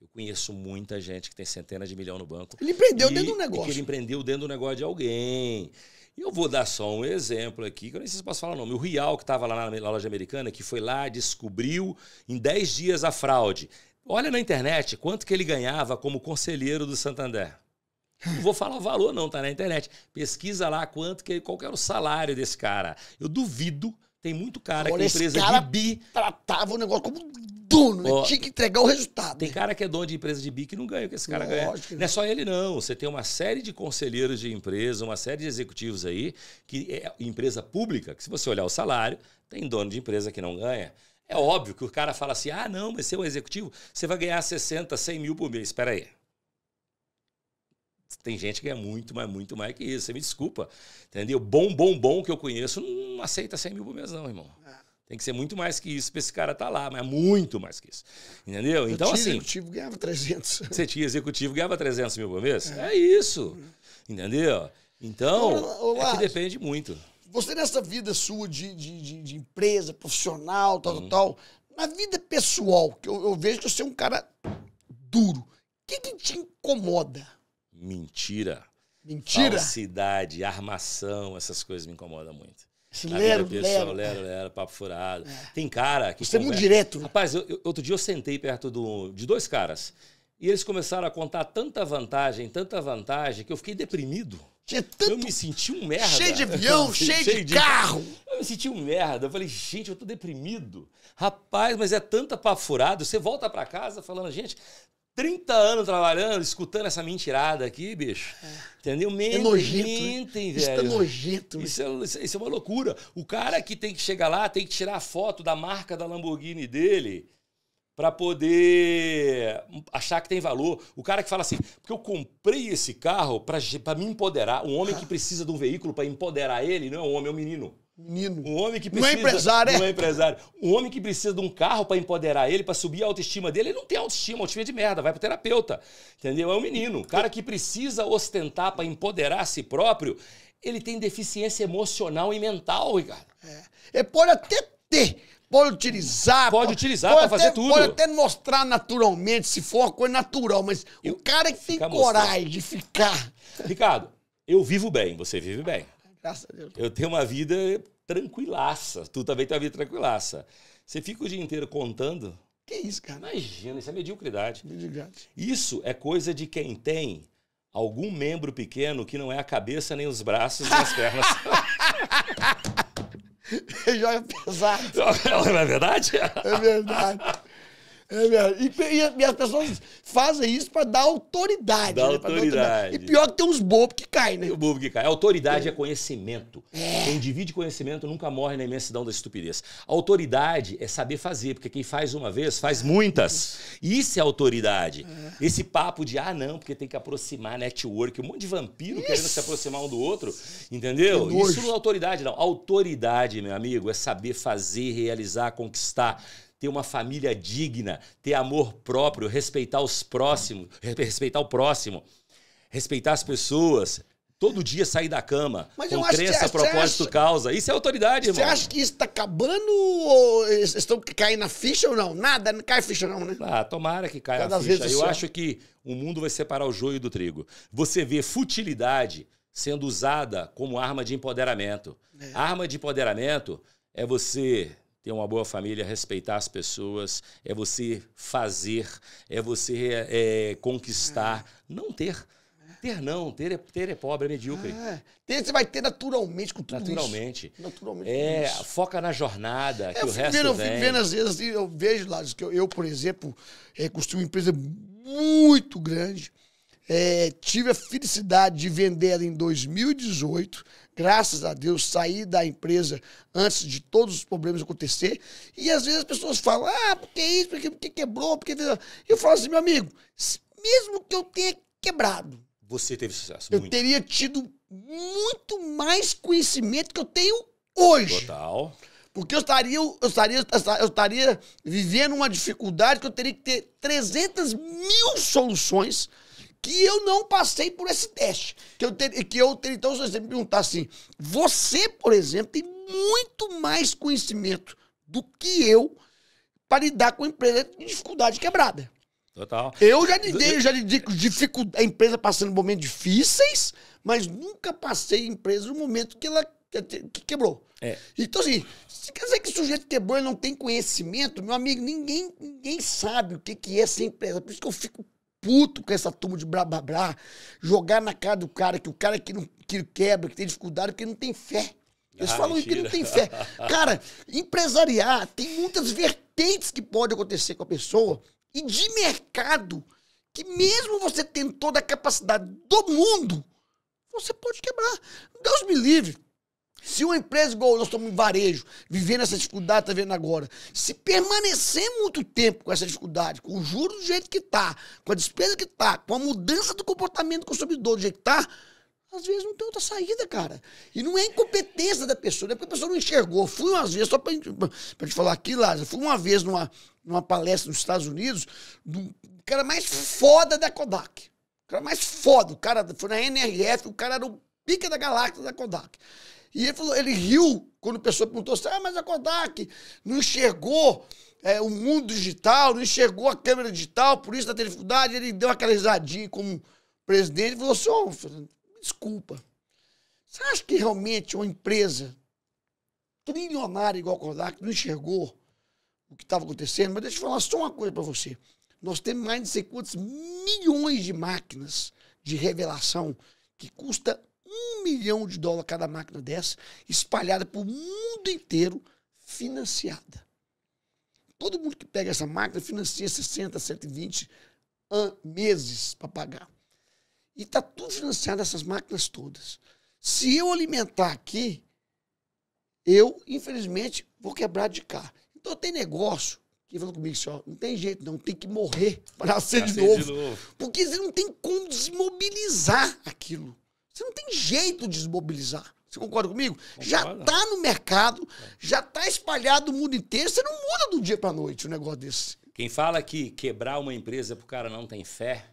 Eu conheço muita gente que tem centenas de milhão no banco. Ele empreendeu e, dentro do negócio. ele empreendeu dentro do negócio de alguém. E eu vou dar só um exemplo aqui, que eu nem sei se posso falar o nome. O Rial, que estava lá na loja americana, que foi lá, descobriu em 10 dias a fraude. Olha na internet quanto que ele ganhava como conselheiro do Santander. Não vou falar o valor, não, tá na internet. Pesquisa lá quanto que qual que era o salário desse cara. Eu duvido. Tem muito cara Agora, que empresa esse cara de bi. Tratava o negócio como dono, né? tinha que entregar o resultado. Tem cara que é dono de empresa de BIC e não ganha o que esse cara Lógico, ganha. Não é só ele, não. Você tem uma série de conselheiros de empresa, uma série de executivos aí, que é empresa pública, que se você olhar o salário, tem dono de empresa que não ganha. É óbvio que o cara fala assim: ah, não, mas você é um executivo, você vai ganhar 60, 100 mil por mês. Espera aí. Tem gente que ganha é muito, mas muito mais que isso. Você me desculpa. Entendeu? Bom, bom, bom que eu conheço não aceita 100 mil por mês, não, irmão. Ah. Tem que ser muito mais que isso pra esse cara tá lá, mas é muito mais que isso. Entendeu? Então, tinha assim. executivo ganhava 300. (laughs) Você tinha executivo ganhava 300 mil por mês? É, é isso. Entendeu? Então, olá, olá. É depende muito. Você, nessa vida sua de, de, de empresa, profissional, tal, uhum. tal, na vida pessoal, que eu, eu vejo que você é um cara duro, o que, que te incomoda? Mentira. Mentira. Falsidade, armação, essas coisas me incomodam muito. Lero, pessoal, lero, lero, lero, papo furado. É. Tem cara que. Você é muito direto. Né? Rapaz, eu, eu, outro dia eu sentei perto do, de dois caras e eles começaram a contar tanta vantagem, tanta vantagem, que eu fiquei deprimido. Tanto... Eu me senti um merda. Cheio de (laughs) avião, cheio, cheio, de, carro. Eu me senti um merda. Eu falei, gente, eu tô deprimido. Rapaz, mas é tanta papo furado. Você volta para casa falando, gente, 30 anos trabalhando, escutando essa mentirada aqui, bicho. É. Entendeu? É né? Mentem, é nojento, velho. Né? Isso é nojento. Isso é, isso é uma loucura. O cara que tem que chegar lá, tem que tirar a foto da marca da Lamborghini dele para poder achar que tem valor. O cara que fala assim, porque eu comprei esse carro para me empoderar. Um homem que ah. precisa de um veículo para empoderar ele, não é um homem, é um menino. Menino. O homem que precisa. Não é empresário, é? Não é empresário. O homem que precisa de um carro para empoderar ele, para subir a autoestima dele, ele não tem autoestima, autoestima é de merda, vai pro terapeuta. Entendeu? É um menino. O cara que precisa ostentar para empoderar a si próprio, ele tem deficiência emocional e mental, Ricardo. É. pode até ter, pode utilizar. Pode, pode utilizar para fazer tudo. Pode até mostrar naturalmente, se for uma coisa natural, mas eu, o cara é que tem coragem de ficar. Ricardo, eu vivo bem, você vive bem. Graças a Deus. Eu tenho uma vida tranquilaça. Tu também tem uma vida tranquilaça. Você fica o dia inteiro contando. Que isso, cara? Imagina, isso é mediocridade. Mediocridade. Isso é coisa de quem tem algum membro pequeno que não é a cabeça, nem os braços, nem as (laughs) pernas. Joia pesado. Não é verdade? É verdade. É E, e, as pessoas fazem isso pra dar autoridade. Dá né? autoridade. Dar autoridade. E pior que tem uns bobos que caem, né? O bobo que cai. Autoridade é, é conhecimento. É. Quem divide conhecimento nunca morre na imensidão da estupidez. Autoridade é saber fazer, porque quem faz uma vez faz muitas. Isso é autoridade. É. Esse papo de, ah, não, porque tem que aproximar network, um monte de vampiro isso. querendo se aproximar um do outro, entendeu? Isso não é autoridade, não. Autoridade, meu amigo, é saber fazer, realizar, conquistar ter uma família digna, ter amor próprio, respeitar os próximos, respeitar o próximo, respeitar as pessoas, todo dia sair da cama. Mas com crença, propósito, acha, causa. Isso é autoridade, irmão. Você acha que isso está acabando ou estão caindo na ficha ou não? Nada, não cai ficha não, né? Ah, tomara que caia Cada a ficha. Eu acho que o mundo vai separar o joio do trigo. Você vê futilidade sendo usada como arma de empoderamento. É. Arma de empoderamento é você ter uma boa família, respeitar as pessoas, é você fazer, é você é, conquistar, é. não ter. Ter não, ter é, ter é pobre, é medíocre. É. ter você vai ter naturalmente com tudo naturalmente. isso. Naturalmente. É, isso. foca na jornada, é, que o resto vendo, vem. Eu fico vendo às vezes, eu vejo lá, que eu, eu por exemplo, é, construí uma empresa muito grande, é, tive a felicidade de vender ela em 2018, graças a Deus, saí da empresa antes de todos os problemas acontecer. E às vezes as pessoas falam, ah, porque isso, porque, porque quebrou, porque... Eu falo assim, meu amigo, mesmo que eu tenha quebrado... Você teve sucesso, Eu muito. teria tido muito mais conhecimento que eu tenho hoje. Total. Porque eu estaria, eu estaria, eu estaria vivendo uma dificuldade que eu teria que ter 300 mil soluções que eu não passei por esse teste. Que eu, ter, que eu ter, então, se você me perguntar assim, você, por exemplo, tem muito mais conhecimento do que eu para lidar com empresa em dificuldade quebrada. Total. Eu já lidei, já lidei com dificuldade, a empresa passando momentos difíceis, mas nunca passei a empresa no momento que ela que quebrou. É. Então, assim, se quer dizer que o sujeito quebrou e não tem conhecimento, meu amigo, ninguém, ninguém sabe o que, que é essa empresa. Por isso que eu fico puto com essa turma de blá blá blá, jogar na cara do cara que o cara que não que quebra, que tem dificuldade, que não tem fé. Eles ah, falam isso que não tem fé. (laughs) Cara, empresariar tem muitas vertentes que pode acontecer com a pessoa e de mercado que mesmo você tendo toda a capacidade do mundo, você pode quebrar. Deus me livre. Se uma empresa igual nós estamos em varejo, vivendo essa dificuldade, está vendo agora, se permanecer muito tempo com essa dificuldade, com o juro do jeito que está, com a despesa que está, com a mudança do comportamento do consumidor do jeito que está, às vezes não tem outra saída, cara. E não é incompetência da pessoa, não é porque a pessoa não enxergou. Fui umas vezes, só para te falar aqui, Lázaro, fui uma vez numa, numa palestra nos Estados Unidos do cara mais foda da Kodak. O cara mais foda, o cara foi na NRF, o cara era o pica da galáxia da Kodak. E ele falou, ele riu quando a pessoa perguntou assim: ah, mas a Kodak não enxergou é, o mundo digital, não enxergou a câmera digital, por isso tá da dificuldade. Ele deu aquela risadinha como presidente e falou assim: oh, desculpa. Você acha que realmente uma empresa trilionária igual a Kodak não enxergou o que estava acontecendo? Mas deixa eu falar só uma coisa para você. Nós temos mais de quantos milhões de máquinas de revelação que custa um milhão de dólares cada máquina dessa, espalhada por mundo inteiro, financiada. Todo mundo que pega essa máquina financia 60, 120 meses para pagar. E está tudo financiado essas máquinas todas. Se eu alimentar aqui, eu, infelizmente, vou quebrar de cá. Então tem negócio que falou comigo assim, ó, não tem jeito não, tem que morrer para ser nascer de, novo, de novo. Porque você não tem como desmobilizar aquilo. Você não tem jeito de desmobilizar. Você concorda comigo? Concordo. Já está no mercado, já está espalhado o mundo inteiro. Você não muda do dia para noite um negócio desse. Quem fala que quebrar uma empresa pro cara não tem fé,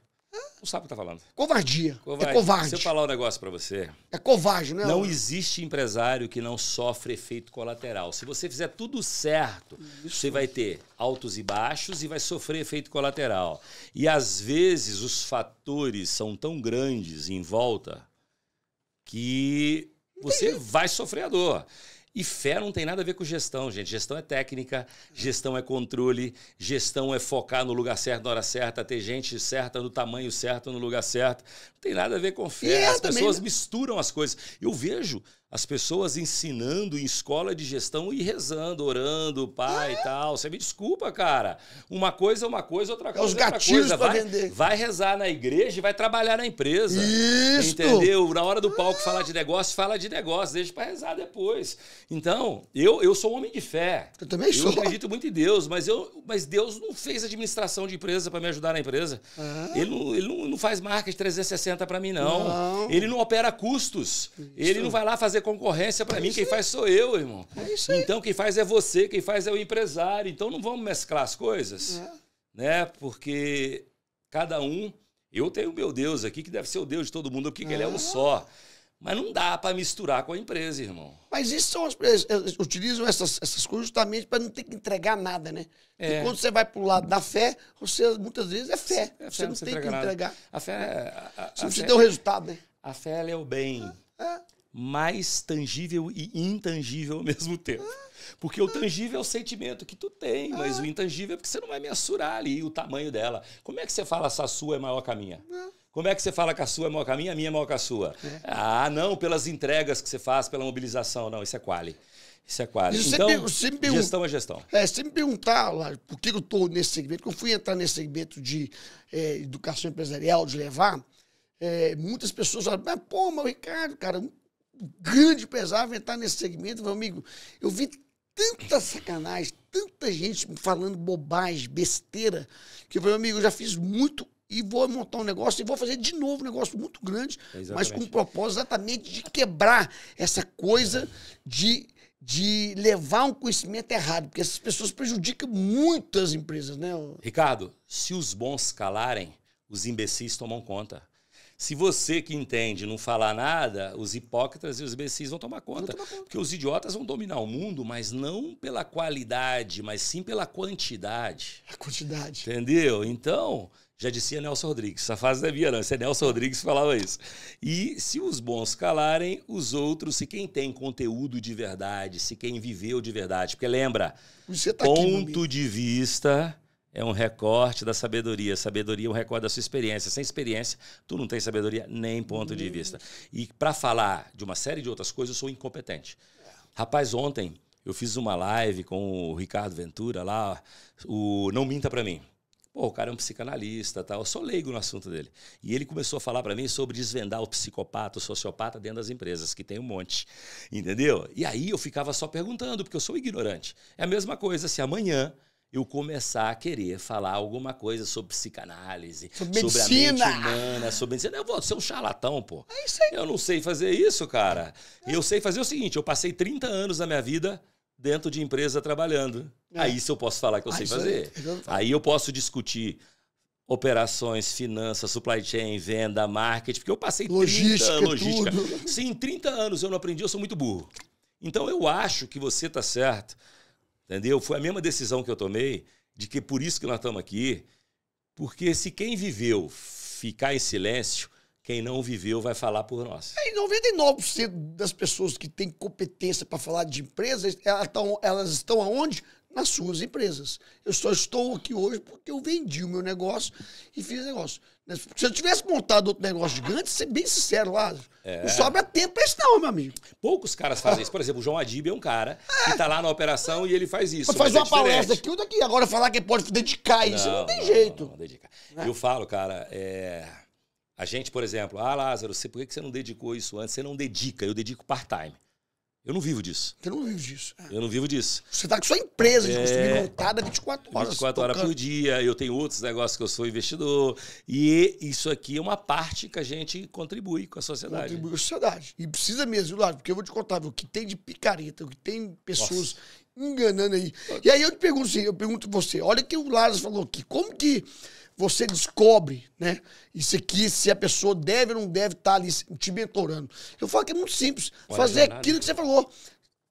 não sabe o que tá falando. Covardia. É covarde. Se eu falar um negócio para você. É covarde, né? Não existe empresário que não sofre efeito colateral. Se você fizer tudo certo, Isso. você vai ter altos e baixos e vai sofrer efeito colateral. E às vezes os fatores são tão grandes em volta que você vai sofrer a dor. E fé não tem nada a ver com gestão, gente. Gestão é técnica, gestão é controle, gestão é focar no lugar certo, na hora certa, ter gente certa, no tamanho certo, no lugar certo. Não tem nada a ver com fé. as também... pessoas misturam as coisas. Eu vejo as pessoas ensinando em escola de gestão e rezando, orando, pai e é. tal. Você me desculpa, cara. Uma coisa é uma coisa, outra coisa é outra coisa. Vai, vender. vai rezar na igreja e vai trabalhar na empresa. Isso. Entendeu? Na hora do palco falar de negócio, fala de negócio, deixa para rezar depois. Então, eu, eu sou um homem de fé. Eu também sou. Eu acredito muito em Deus, mas, eu, mas Deus não fez administração de empresa para me ajudar na empresa. Ah. Ele, não, ele não, não faz marketing 360 para mim, não. não. Ele não opera custos. Isso. Ele não vai lá fazer fazer concorrência para é mim, quem faz sou eu, irmão. É isso aí. Então quem faz é você, quem faz é o empresário. Então não vamos mesclar as coisas, é. né? Porque cada um, eu tenho o meu Deus aqui que deve ser o Deus de todo mundo, porque é. ele é um é. só. Mas não dá para misturar com a empresa, irmão. Mas isso são as, empresas eh, eh, utilizam essas, essas coisas justamente para não ter que entregar nada, né? É. E quando você vai para o lado da fé, você muitas vezes é fé. É fé você não, não tem que entregar. Nada. A fé, é a, você a precisa fé, ter o resultado, né? A fé é o bem. É. é mais tangível e intangível ao mesmo tempo. Porque o ah. tangível é o sentimento que tu tem, mas ah. o intangível é porque você não vai mensurar ali o tamanho dela. Como é que você fala se a sua é maior que a minha? Ah. Como é que você fala que a sua é maior que a minha, a minha é maior que a sua? É. Ah, não, pelas entregas que você faz, pela mobilização. Não, isso é quali. Isso é quali. Isso é então, gestão é gestão. É, se me perguntar lá, por que eu estou nesse segmento, que eu fui entrar nesse segmento de é, educação empresarial, de levar, é, muitas pessoas falam, mas pô, mas Ricardo, cara, grande pesar entrar nesse segmento, meu amigo. Eu vi tanta sacanagem, tanta gente falando bobagem, besteira, que meu amigo, eu já fiz muito e vou montar um negócio e vou fazer de novo um negócio muito grande, mas com o propósito exatamente de quebrar essa coisa de de levar um conhecimento errado, porque essas pessoas prejudicam muitas empresas, né? Ricardo, se os bons calarem, os imbecis tomam conta. Se você que entende não falar nada, os hipócritas e os imbecis vão tomar conta. Tomar conta. Porque os idiotas vão dominar o mundo, mas não pela qualidade, mas sim pela quantidade. A quantidade. Entendeu? Então, já dizia Nelson Rodrigues. Essa fase não é não. é Nelson Rodrigues que falava isso. E se os bons calarem, os outros, se quem tem conteúdo de verdade, se quem viveu de verdade. Porque lembra, tá ponto aqui, de vista é um recorte da sabedoria. Sabedoria é um recorte da sua experiência. Sem experiência, tu não tem sabedoria nem ponto de vista. E para falar de uma série de outras coisas, eu sou incompetente. Rapaz, ontem eu fiz uma live com o Ricardo Ventura lá, o Não Minta para Mim. Pô, o cara é um psicanalista, tal. Tá? Eu sou leigo no assunto dele. E ele começou a falar para mim sobre desvendar o psicopata, o sociopata dentro das empresas, que tem um monte. Entendeu? E aí eu ficava só perguntando, porque eu sou ignorante. É a mesma coisa se amanhã eu começar a querer falar alguma coisa sobre psicanálise, sobre, sobre a mente humana, sobre medicina. Eu vou ser um charlatão, pô. É isso aí. Eu não sei fazer isso, cara. É. Eu sei fazer o seguinte: eu passei 30 anos da minha vida dentro de empresa trabalhando. É. Aí se eu posso falar que eu ah, sei fazer. aí eu posso discutir operações, finanças, supply chain, venda, marketing, porque eu passei 30 anos, logística. Tudo. Se em 30 anos eu não aprendi, eu sou muito burro. Então eu acho que você tá certo Entendeu? Foi a mesma decisão que eu tomei de que por isso que nós estamos aqui, porque se quem viveu ficar em silêncio, quem não viveu vai falar por nós. É, 99% das pessoas que têm competência para falar de empresas, elas estão, elas estão aonde? nas suas empresas. Eu só estou aqui hoje porque eu vendi o meu negócio e fiz negócio. Se eu tivesse montado outro negócio gigante, ser bem sincero, lá, é. não sobra tempo pra isso não, meu amigo. Poucos caras fazem isso. Por exemplo, o João Adib é um cara é. que tá lá na operação e ele faz isso. Mas faz mas é uma é palestra aqui, ou daqui Agora falar que pode dedicar isso, não, não tem jeito. Não, não dedicar. Eu falo, cara, é... a gente, por exemplo, ah, Lázaro, você, por que você não dedicou isso antes? Você não dedica, eu dedico part-time. Eu não vivo disso. Você não vive disso. É. Eu não vivo disso. Você tá com sua empresa de é... montada 24 horas. 24 horas por dia, eu tenho outros negócios que eu sou investidor. E isso aqui é uma parte que a gente contribui com a sociedade. Né? Contribui com a sociedade. E precisa mesmo, Lázaro, porque eu vou te contar, o que tem de picareta, o que tem pessoas Nossa. enganando aí. E aí eu te pergunto assim, eu pergunto você, olha que o Lázaro falou aqui, como que você descobre, né? Isso aqui, se a pessoa deve ou não deve estar tá ali te mentorando. Eu falo que é muito simples. fazer aquilo que você falou.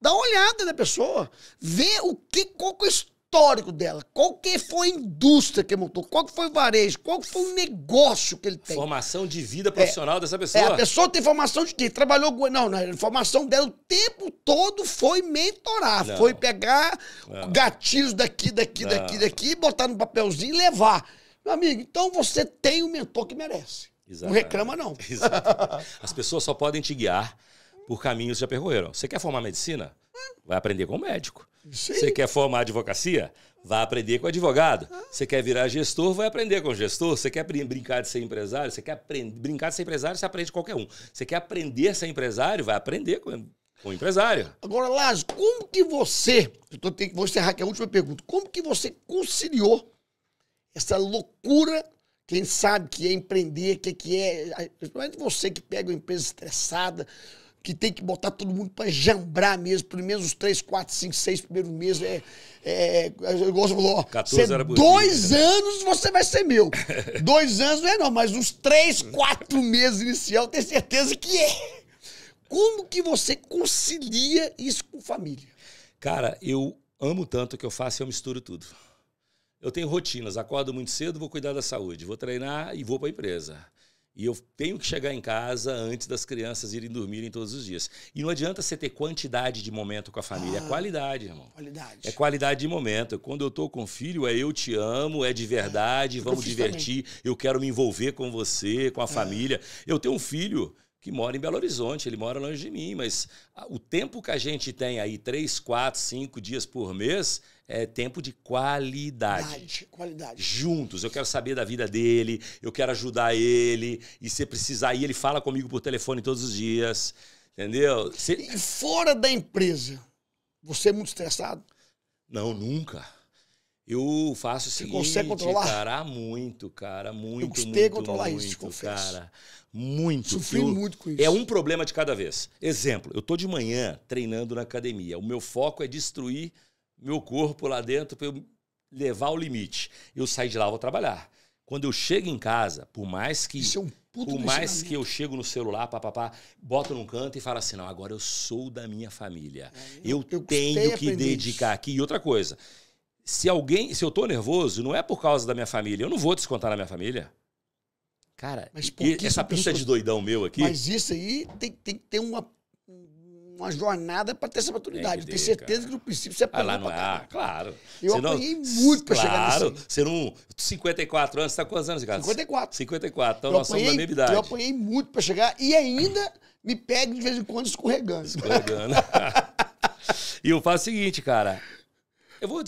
Dá uma olhada na pessoa. Vê o que, qual que é o histórico dela. Qual que foi a indústria que montou. Qual que foi o varejo. Qual que foi o negócio que ele tem. Formação de vida profissional é, dessa pessoa. É, a pessoa tem formação de quê? Trabalhou... Não, não. A formação dela o tempo todo foi mentorar. Não. Foi pegar não. gatilhos daqui, daqui, não. daqui, daqui, botar no papelzinho e levar. Meu amigo, então você tem o mentor que merece. Exatamente. Não reclama, não. (laughs) Exatamente. As pessoas só podem te guiar por caminhos que já percorreram. Você quer formar medicina? Vai aprender com o médico. Sim. Você quer formar advocacia? Vai aprender com o advogado. Ah. Você quer virar gestor? Vai aprender com o gestor. Você quer brincar de ser empresário? Você quer brincar de ser empresário? Você aprende com qualquer um. Você quer aprender a ser empresário? Vai aprender com, com o empresário. Agora, Lázaro, como que você... Eu tô, vou encerrar aqui a última pergunta. Como que você conciliou essa loucura. Quem sabe que é empreender, que é que é. Principalmente é você que pega uma empresa estressada, que tem que botar todo mundo para jambrar mesmo, pelo menos os três, quatro, cinco, seis primeiros meses. É, é, eu gosto de falar, ó, dois né? anos você vai ser meu. (laughs) dois anos não é não, mas os três, quatro meses inicial, eu tenho certeza que é. Como que você concilia isso com família? Cara, eu amo tanto o que eu faço e eu misturo tudo. Eu tenho rotinas, acordo muito cedo, vou cuidar da saúde, vou treinar e vou para a empresa. E eu tenho que chegar em casa antes das crianças irem dormirem todos os dias. E não adianta você ter quantidade de momento com a família, é ah, é qualidade, irmão. Qualidade. É qualidade de momento. Quando eu tô com o filho, é eu te amo, é de verdade, é. vamos divertir, também. eu quero me envolver com você, com a é. família. Eu tenho um filho que mora em Belo Horizonte, ele mora longe de mim, mas o tempo que a gente tem aí, três, quatro, cinco dias por mês, é tempo de qualidade. qualidade. Qualidade. Juntos. Eu quero saber da vida dele, eu quero ajudar ele, e se precisar ir, ele fala comigo por telefone todos os dias. Entendeu? Se... E fora da empresa, você é muito estressado? Não, nunca. Eu faço o seguinte, Você consegue controlar? cara, muito, cara, muito, eu gostei muito, controlar muito, isso, confesso. cara, muito. Sofri eu, muito com é isso. É um problema de cada vez. Exemplo, eu tô de manhã treinando na academia, o meu foco é destruir meu corpo lá dentro para eu levar o limite. Eu saio de lá, vou trabalhar. Quando eu chego em casa, por mais que isso é um puto por mais que eu chego no celular, papapá, boto num canto e falo assim, não, agora eu sou da minha família. É, eu, eu, tenho que dedicar isso. aqui. E outra coisa, se alguém, se eu tô nervoso, não é por causa da minha família. Eu não vou descontar na minha família. Cara, mas essa pista é de doidão meu aqui. Mas isso aí tem, tem que ter uma, uma jornada para ter essa maturidade. Ter, Tenho certeza cara. que no princípio você aprendeu. Ah, lá não é, ah, claro. Eu você apanhei muito para claro, chegar nisso. Claro, você não. 54 anos, você tá quantos anos, cara? 54. 54, então eu nós apanhei, somos da mesma idade. Eu apanhei muito para chegar e ainda me pego de vez em quando escorregando. Escorregando. (laughs) e eu faço o seguinte, cara. Eu vou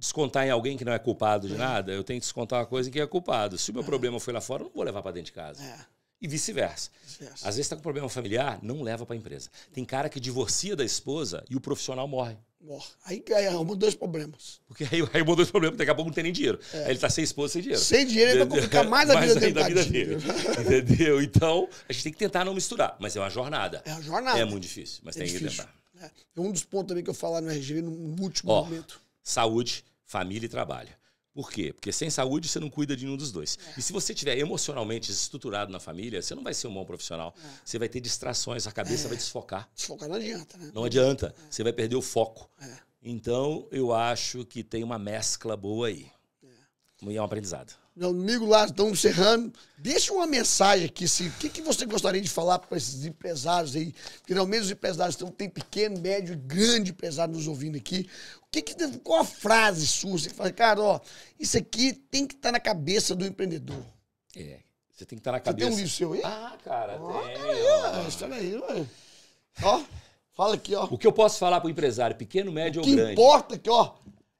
descontar em alguém que não é culpado de é. nada, eu tenho que descontar uma coisa que é culpado. Se o meu é. problema foi lá fora, eu não vou levar para dentro de casa. É. E vice-versa. Vice Às vezes está com problema familiar, não leva para a empresa. Tem cara que divorcia da esposa e o profissional morre. Morre. Aí arruma dois problemas. Porque aí arruma dois problemas, daqui a pouco não tem nem dinheiro. É. Aí ele está sem esposa, sem dinheiro. Sem dinheiro, ele vai complicar mais a (laughs) mais vida, dele, vida dele. Entendeu? Então, a gente tem que tentar não misturar. Mas é uma jornada. É uma jornada. É muito difícil, mas é tem difícil. que tentar. É. Um dos pontos também que eu falar no RG no último oh, momento saúde, família e trabalho. Por quê? Porque sem saúde você não cuida de nenhum dos dois. É. E se você estiver emocionalmente estruturado na família, você não vai ser um bom profissional. É. Você vai ter distrações, a cabeça é. vai desfocar. Desfocar não adianta, né? Não adianta. É. Você vai perder o foco. É. Então, eu acho que tem uma mescla boa aí. É. E é um aprendizado. Meu amigo lá, estamos encerrando. Deixa uma mensagem aqui, se, o que, que você gostaria de falar para esses empresários aí? Geralmente os empresários estão, tem pequeno, médio e grande empresário nos ouvindo aqui. Que que, qual a frase sua que fala, cara, ó, isso aqui tem que estar tá na cabeça do empreendedor? É, você tem que estar tá na cabeça. Você tem um livro seu aí? Ah, cara, oh, tem. Aí, ó. Ó, fala aqui, ó. O que eu posso falar pro empresário, pequeno, médio ou grande? O que importa é que, ó,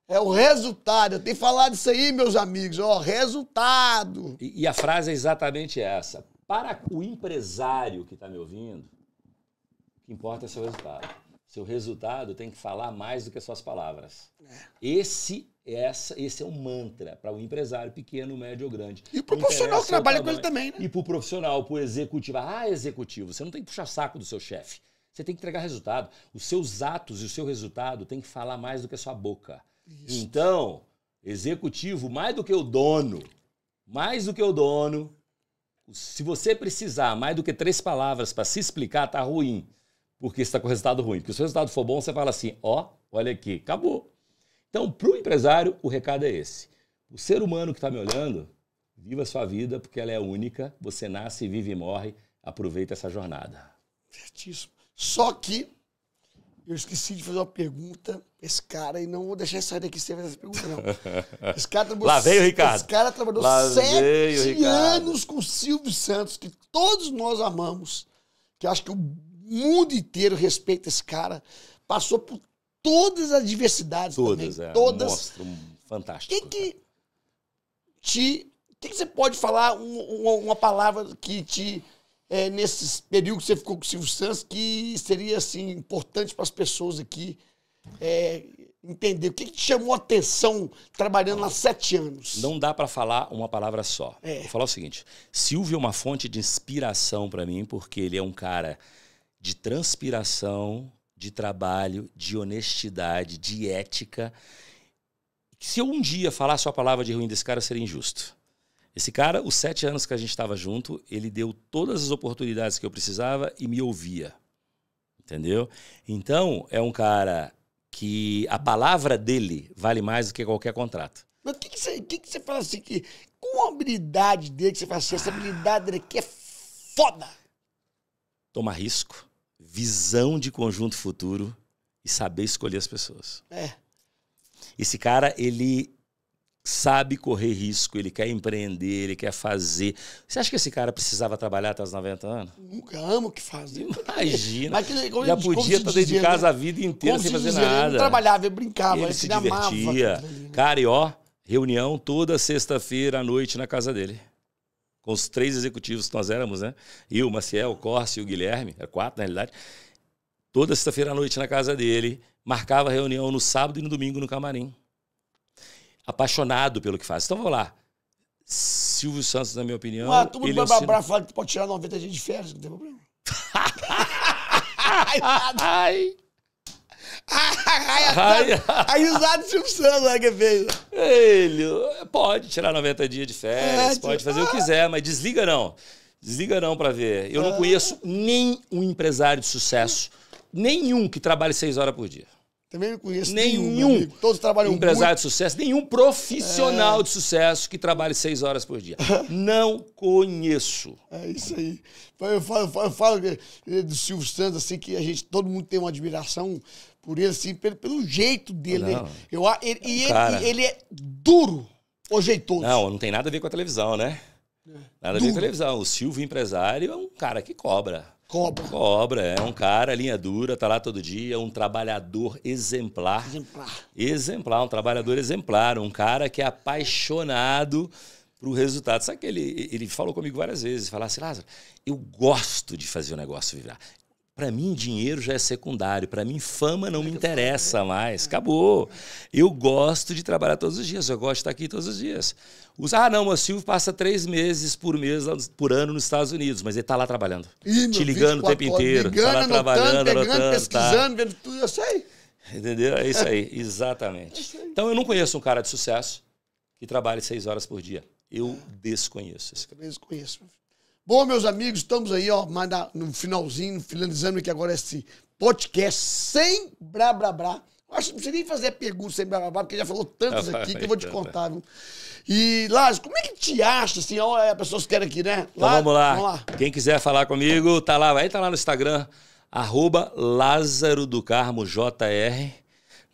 é o resultado. Eu tenho falado isso aí, meus amigos, ó, resultado. E, e a frase é exatamente essa. Para o empresário que está me ouvindo, o que importa é seu resultado. Seu resultado tem que falar mais do que as suas palavras. É. Esse, essa, esse é um mantra para o um empresário pequeno, médio ou grande. E para o profissional que trabalha com ele também, né? E para o profissional, para o executivo. Ah, executivo, você não tem que puxar saco do seu chefe. Você tem que entregar resultado. Os seus atos e o seu resultado tem que falar mais do que a sua boca. Isso. Então, executivo, mais do que o dono, mais do que o dono, se você precisar mais do que três palavras para se explicar, tá ruim porque está com resultado ruim. Porque se o resultado for bom, você fala assim: ó, oh, olha aqui, acabou. Então, para o empresário, o recado é esse. O ser humano que está me olhando, viva a sua vida, porque ela é única. Você nasce, vive e morre. Aproveita essa jornada. Certíssimo. Só que eu esqueci de fazer uma pergunta esse cara e não vou deixar ele sair daqui sem fazer essa pergunta, não. (laughs) Esse cara trabalhou, Lá veio, Ricardo. Esse cara trabalhou Lá sete veio, anos com o Silvio Santos, que todos nós amamos, que acho que o mundo inteiro respeita esse cara. Passou por todas as adversidades todas, também. É, todas. Mostra um fantástico. O que, que né? te... que, que, você pode falar, uma, uma palavra que te... É, nesses períodos que você ficou com o Silvio Santos, que seria assim, importante para as pessoas aqui é, entender? O que, que, te chamou a atenção trabalhando há sete anos? Não dá para falar uma palavra só. É. Vou falar o seguinte: Silvio é uma fonte de inspiração para mim, porque ele é um cara de transpiração, de trabalho, de honestidade, de ética. Se eu um dia falar sua palavra de ruim desse cara, seria injusto. Esse cara, os sete anos que a gente estava junto, ele deu todas as oportunidades que eu precisava e me ouvia. Entendeu? Então, é um cara que a palavra dele vale mais do que qualquer contrato. Mas o que, que, você fala assim? Que, com a habilidade dele que você fala assim? Essa habilidade dele aqui é foda. Tomar risco visão de conjunto futuro e saber escolher as pessoas. É. Esse cara, ele sabe correr risco, ele quer empreender, ele quer fazer. Você acha que esse cara precisava trabalhar até os 90 anos? Nunca amo o que faz. Imagina. Mas, que, já podia estar tá dentro de casa né? a vida inteira sem fazer nada. Ele trabalhava, ele brincava, ele, ele se divertia. Amava. Cara, e ó, reunião toda sexta-feira à noite na casa dele com os três executivos que nós éramos, né? Eu, o Maciel, o Corsi e o Guilherme, era quatro na realidade. Toda sexta-feira à noite na casa dele, marcava reunião no sábado e no domingo no camarim. Apaixonado pelo que faz. Então vamos lá. Silvio Santos, na minha opinião. Ah, tu mundo é vai assina... fala que pode tirar 90 dias de férias, não tem problema. (laughs) (laughs) ai, ai a risada do Silvio Santos lá que fez. Ele pode tirar 90 dias de férias, é, pode fazer ah. o que quiser, mas desliga não. Desliga não para ver. Eu ah. não conheço nem um empresário de sucesso, nenhum que trabalhe seis horas por dia. Também não conheço nenhum. nenhum Todos trabalham empresário muito. de sucesso, nenhum profissional é. de sucesso que trabalhe seis horas por dia. (laughs) não conheço. É isso aí. Eu falo, eu falo, eu falo eh, do Silvio Santos, assim, que a gente, todo mundo tem uma admiração por ele, assim, pelo, pelo jeito dele. Né? Eu, ele, e ele, ele é duro ou jeitoso. Não, não tem nada a ver com a televisão, né? É. Nada duro. a ver com a televisão. O Silvio empresário é um cara que cobra. Cobra. Cobra, é um cara, linha dura, tá lá todo dia, um trabalhador exemplar. Exemplar. Exemplar, um trabalhador exemplar, um cara que é apaixonado pro resultado. Sabe que ele, ele falou comigo várias vezes, falasse, Lázaro, eu gosto de fazer o negócio virar. Para mim, dinheiro já é secundário. Para mim, fama não é me interessa né? mais. É. Acabou. Eu gosto de trabalhar todos os dias. Eu gosto de estar aqui todos os dias. Os, ah, não, o Silvio passa três meses por mês, por ano nos Estados Unidos, mas ele está lá trabalhando. te ligando o tempo inteiro. Está lá anotando, trabalhando, pegando, anotando. Tá. pesquisando, tá. vendo tudo. Eu sei. Entendeu? É isso aí, (laughs) exatamente. É então eu não conheço um cara de sucesso que trabalhe seis horas por dia. Eu desconheço esse cara. Eu desconheço. Bom, meus amigos, estamos aí, ó, mas no finalzinho, finalizando aqui agora esse podcast sem blá blá blá. Acho que não precisa nem fazer pergunta sem blá blá blá, porque já falou tantas aqui que eu vou te (laughs) contar, viu? E, Lázaro, como é que te acha, assim, ó, as é, pessoas querem aqui, né? Então, vamos, lá. vamos lá. Quem quiser falar comigo, tá lá, vai tá lá no Instagram, arroba Lázaro do Carmo JR.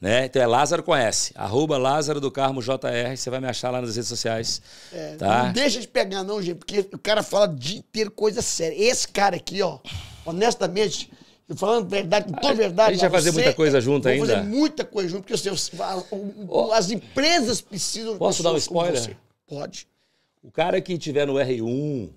Né? Então é Lázaro Conhece. Arroba Lázaro do Carmo JR. Você vai me achar lá nas redes sociais. É, tá? Não deixa de pegar, não, gente, porque o cara fala o dia inteiro coisa séria. Esse cara aqui, ó, honestamente, falando verdade, com toda verdade. A gente vai fazer você, muita coisa junto ainda. fazer muita coisa junto, porque você, assim, as empresas precisam. Posso dar um spoiler? Pode. O cara que tiver no R1,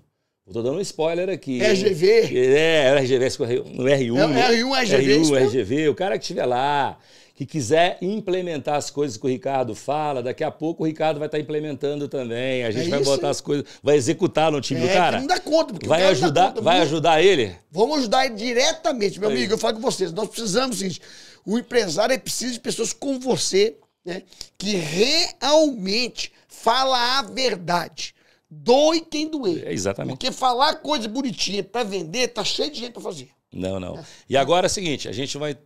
eu tô dando um spoiler aqui. RGV. É, RGV, no R1. É, R1, RGV. R1, RGV, o cara que estiver lá que quiser implementar as coisas que o Ricardo fala, daqui a pouco o Ricardo vai estar tá implementando também. A gente é vai botar as coisas, vai executar no time é, do cara. Não dá conta, porque vai ajudar, conta, vai ajudar ele. Vamos ajudar ele diretamente, meu é amigo. Eu falo com vocês, nós precisamos, gente. O empresário precisa de pessoas como você, né, que realmente fala a verdade. Doe quem doer. É exatamente. Porque falar coisa bonitinha para vender, tá cheio de gente para fazer. Não, não. E agora é o seguinte, a gente vai.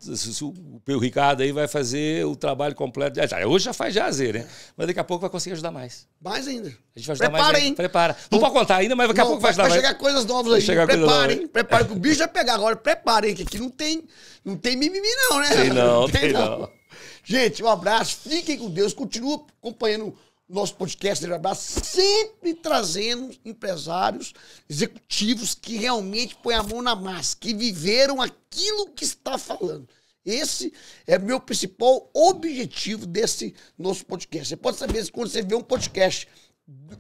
O Ricardo aí vai fazer o trabalho completo. Ah, hoje já faz jazer, né? Mas daqui a pouco vai conseguir ajudar mais. Mais ainda. A gente vai ajudar Prepara, mais. Prepara, hein? Prepara. Não, não pode contar ainda, mas daqui não, a pouco vai, ajudar vai mais. Vai chegar coisas novas aí. Chegar Preparem, preparem, que o bicho vai pegar agora. Preparem, que aqui não tem, não tem mimimi, não, né? Tem (laughs) não, tem, tem não. não. Gente, um abraço, fiquem com Deus, continua acompanhando nosso podcast de abraço, sempre trazendo empresários, executivos que realmente põem a mão na massa, que viveram aquilo que está falando. Esse é meu principal objetivo desse nosso podcast. Você pode saber se quando você vê um podcast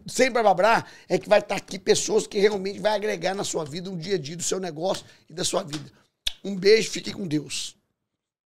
sem blá é que vai estar aqui pessoas que realmente vai agregar na sua vida, no dia a dia do seu negócio e da sua vida. Um beijo, fique com Deus.